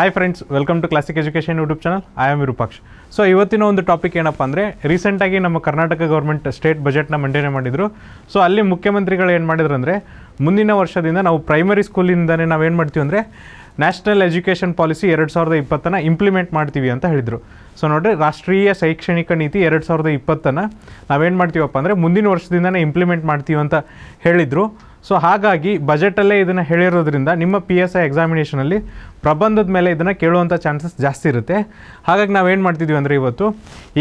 hi friends welcome to classic education YouTube channel I am Virupaksh so ಇವತ್ತಿನ ಒಂದು topic ಏನಪ್ಪ ಅಂದರೆ ರೀಸೆಂಟಾಗಿ ನಮ್ಮ ಕರ್ನಾಟಕ ಗೌರ್ಮೆಂಟ್ ಸ್ಟೇಟ್ ಬಜೆಟ್ನ ಮಂಡನೆ ಮಾಡಿದರು ಸೊ ಅಲ್ಲಿ ಮುಖ್ಯಮಂತ್ರಿಗಳು ಏನು ಮಾಡಿದ್ರು ಅಂದರೆ ಮುಂದಿನ ವರ್ಷದಿಂದ ನಾವು ಪ್ರೈಮರಿ ಸ್ಕೂಲಿಂದನೇ ನಾವು ಏನು ಮಾಡ್ತೀವಿ ಅಂದರೆ ನ್ಯಾಷನಲ್ ಎಜುಕೇಷನ್ ಪಾಲಿಸಿ ಎರಡು ಸಾವಿರದ ಇಪ್ಪತ್ತನ್ನು ಇಂಪ್ಲಿಮೆಂಟ್ ಮಾಡ್ತೀವಿ ಅಂತ ಹೇಳಿದರು ಸೊ ನೋಡಿರಿ ರಾಷ್ಟ್ರೀಯ ಶೈಕ್ಷಣಿಕ ನೀತಿ ಎರಡು ಸಾವಿರದ ಇಪ್ಪತ್ತನ್ನು ನಾವೇನು ಮಾಡ್ತೀವಪ್ಪ ಅಂದರೆ ಮುಂದಿನ ವರ್ಷದಿಂದನೇ ಇಂಪ್ಲಿಮೆಂಟ್ ಮಾಡ್ತೀವಿ ಅಂತ ಹೇಳಿದರು ಸೊ ಹಾಗಾಗಿ ಬಜೆಟಲ್ಲೇ ಇದನ್ನು ಹೇಳಿರೋದ್ರಿಂದ ನಿಮ್ಮ ಪಿ ಎಸ್ ಐ ಎಕ್ಸಾಮಿನೇಷನಲ್ಲಿ ಪ್ರಬಂಧದ ಮೇಲೆ ಇದನ್ನು ಕೇಳುವಂಥ ಚಾನ್ಸಸ್ ಜಾಸ್ತಿ ಇರುತ್ತೆ ಹಾಗಾಗಿ ನಾವೇನು ಮಾಡ್ತಿದ್ವಿ ಅಂದರೆ ಇವತ್ತು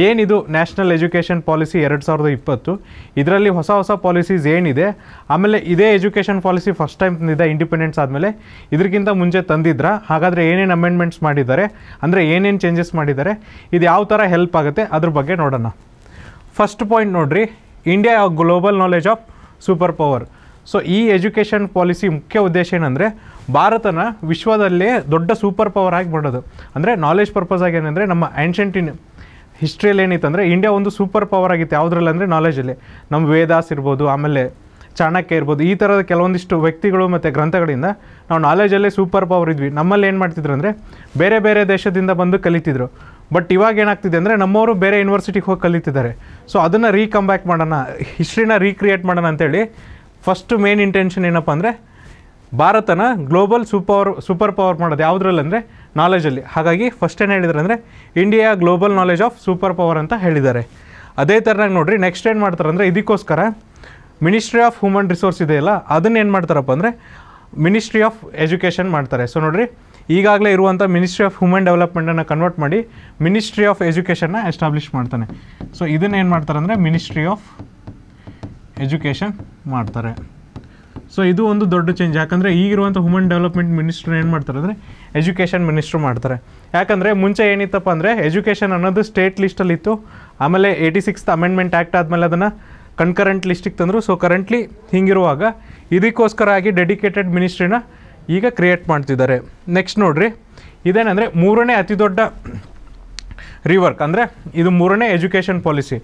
ಏನಿದು ನ್ಯಾಷನಲ್ ಎಜುಕೇಷನ್ ಪಾಲಿಸಿ ಎರಡು ಸಾವಿರದ ಇಪ್ಪತ್ತು ಇದರಲ್ಲಿ ಹೊಸ ಹೊಸ ಪಾಲಿಸೀಸ್ ಏನಿದೆ ಆಮೇಲೆ ಇದೇ ಎಜುಕೇಷನ್ ಪಾಲಿಸಿ ಫಸ್ಟ್ ಟೈಮ್ ತಂದಿದ್ದ ಇಂಡಿಪೆಂಡೆನ್ಸ್ ಆದಮೇಲೆ ಇದಕ್ಕಿಂತ ಮುಂಚೆ ತಂದಿದ್ರ ಹಾಗಾದರೆ ಏನೇನು ಅಮೆಂಡ್ಮೆಂಟ್ಸ್ ಮಾಡಿದ್ದಾರೆ ಅಂದರೆ ಏನೇನು ಚೇಂಜಸ್ ಮಾಡಿದ್ದಾರೆ ಇದು ಯಾವ ಥರ ಹೆಲ್ಪ್ ಆಗುತ್ತೆ ಅದ್ರ ಬಗ್ಗೆ ನೋಡೋಣ ಫಸ್ಟ್ ಪಾಯಿಂಟ್ ನೋಡಿರಿ India global knowledge of super power so ಈ ಎಜುಕೇಷನ್ ಪಾಲಿಸಿ ಮುಖ್ಯ ಉದ್ದೇಶ ಏನಂದರೆ ಭಾರತನ ವಿಶ್ವದಲ್ಲೇ ದೊಡ್ಡ ಸೂಪರ್ ಪವರ್ ಆಗಿ ಮಾಡೋದು ಅಂದರೆ ನಾಲೆಜ್ ಪರ್ಪಸ್ ಆಗಿ ಏನಂದರೆ ನಮ್ಮ ಆ್ಯನ್ಷೆಂಟಿನ ಹಿಸ್ಟ್ರಿಯಲ್ಲಿ ಅಂದರೆ ಇಂಡಿಯಾ ಒಂದು ಸೂಪರ್ ಪವರ್ ಆಗಿತ್ತು ಯಾವುದ್ರಲ್ಲಿ ಅಂದರೆ ನಾಲೆಜಲ್ಲಿ ನಮ್ಮ ವೇದಾಸ್ ಇರ್ಬೋದು ಆಮೇಲೆ ಚಾಣಕ್ಯ ಇರ್ಬೋದು ಈ ಥರದ ಕೆಲವೊಂದಿಷ್ಟು ವ್ಯಕ್ತಿಗಳು ಮತ್ತು ಗ್ರಂಥಗಳಿಂದ ನಾವು ನಾಲೆಜಲ್ಲೇ ಸೂಪರ್ ಪವರ್ ಇದ್ವಿ ನಮ್ಮಲ್ಲಿ ಏನು ಮಾಡ್ತಿದ್ರು ಅಂದರೆ ಬೇರೆ ಬೇರೆ ದೇಶದಿಂದ ಬಂದು ಕಲಿತಿದ್ರು ಬಟ್ ಇವಾಗ ಏನಾಗ್ತಿದೆ ಅಂದರೆ ನಮ್ಮವರು ಬೇರೆ ಯೂನಿವರ್ಸಿಟಿಗೆ ಹೋಗಿ ಕಲಿತಿದ್ದಾರೆ ಸೊ ಅದನ್ನು ರೀಕಂಬ್ಯಾಕ್ ಮಾಡೋಣ ಹಿಸ್ಟ್ರಿನ ರೀಕ್ರಿಯೇಟ್ ಮಾಡೋಣ ಅಂತೇಳಿ ಫಸ್ಟ್ ಮೇನ್ ಇಂಟೆನ್ಷನ್ ಏನಪ್ಪ ಅಂದರೆ ಭಾರತನ ಗ್ಲೋಬಲ್ ಸೂಪರ್ ಸೂಪರ್ ಪವರ್ ಮಾಡೋದು ಯಾವುದ್ರಲ್ಲಿ ಅಂದರೆ ನಾಲೆಜಲ್ಲಿ ಹಾಗಾಗಿ ಫಸ್ಟ್ ಏನು ಹೇಳಿದ್ರು ಅಂದರೆ India global knowledge of super power ಅಂತ ಹೇಳಿದ್ದಾರೆ ಅದೇ ಥರನಾಗಿ ನೋಡಿರಿ ನೆಕ್ಸ್ಟ್ ಏನು ಮಾಡ್ತಾರೆ ಅಂದರೆ ಇದಕ್ಕೋಸ್ಕರ ಮಿನಿಸ್ಟ್ರಿ ಆಫ್ ಹ್ಯೂಮನ್ ರಿಸೋರ್ಸ್ ಇದೆಯಲ್ಲ ಅದನ್ನ ಏನು ಮಾಡ್ತಾರಪ್ಪ ಅಂದರೆ ಮಿನಿಸ್ಟ್ರಿ ಆಫ್ ಎಜುಕೇಷನ್ ಮಾಡ್ತಾರೆ ಸೊ ನೋಡಿರಿ ಈಗಾಗಲೇ ಇರುವಂಥ ಮಿನಿಸ್ಟ್ರಿ ಆಫ್ ಹ್ಯೂಮನ್ ಡೆವಲಪ್ಮೆಂಟನ್ನು ಕನ್ವರ್ಟ್ ಮಾಡಿ ಮಿನಿಸ್ಟ್ರಿ ಆಫ್ ಎಜುಕೇಷನ್ನ ಎಸ್ಟಾಬ್ಲಿಷ್ ಮಾಡ್ತಾನೆ ಸೊ ಏನು ಮಾಡ್ತಾರೆ ಅಂದರೆ ಮಿನಿಸ್ಟ್ರಿ ಆಫ್ ಎಜುಕೇಷನ್ ಮಾಡ್ತಾರೆ ಸೊ ಇದು ಒಂದು ದೊಡ್ಡ ಚೇಂಜ್ ಯಾಕಂದರೆ ಈಗಿರುವಂಥ ವುಮನ್ ಡೆವಲಪ್ಮೆಂಟ್ ಮಿನಿಸ್ಟ್ರ್ ಏನು ಮಾಡ್ತಾರೆ ಅಂದರೆ ಎಜುಕೇಷನ್ ಮಿನಿಸ್ಟ್ರ್ ಮಾಡ್ತಾರೆ ಯಾಕಂದರೆ ಮುಂಚೆ ಏನಿತ್ತಪ್ಪ ಅಂದರೆ ಎಜುಕೇಷನ್ ಅನ್ನೋದು ಸ್ಟೇಟ್ ಲಿಸ್ಟಲ್ಲಿತ್ತು ಆಮೇಲೆ ಏಯ್ಟಿ ಸಿಕ್ಸ್ತ್ ಅಮೆಂಡ್ಮೆಂಟ್ ಆ್ಯಕ್ಟ್ ಆದಮೇಲೆ ಅದನ್ನು ಕಣ್ಕರೆಂಟ್ ಲಿಸ್ಟಿಗೆ ತಂದರು ಸೊ ಕರೆಂಟ್ಲಿ ಹೀಗಿರುವಾಗ ಇದಕ್ಕೋಸ್ಕರ ಆಗಿ ಡೆಡಿಕೇಟೆಡ್ ಮಿನಿಸ್ಟ್ರಿನ ಈಗ ಕ್ರಿಯೇಟ್ ಮಾಡ್ತಿದ್ದಾರೆ ನೆಕ್ಸ್ಟ್ ನೋಡಿರಿ ಇದೇನೆಂದರೆ ಮೂರನೇ ಅತಿ ದೊಡ್ಡ ರಿವರ್ಕ್ ಅಂದರೆ ಇದು ಮೂರನೇ ಎಜುಕೇಷನ್ ಪಾಲಿಸಿ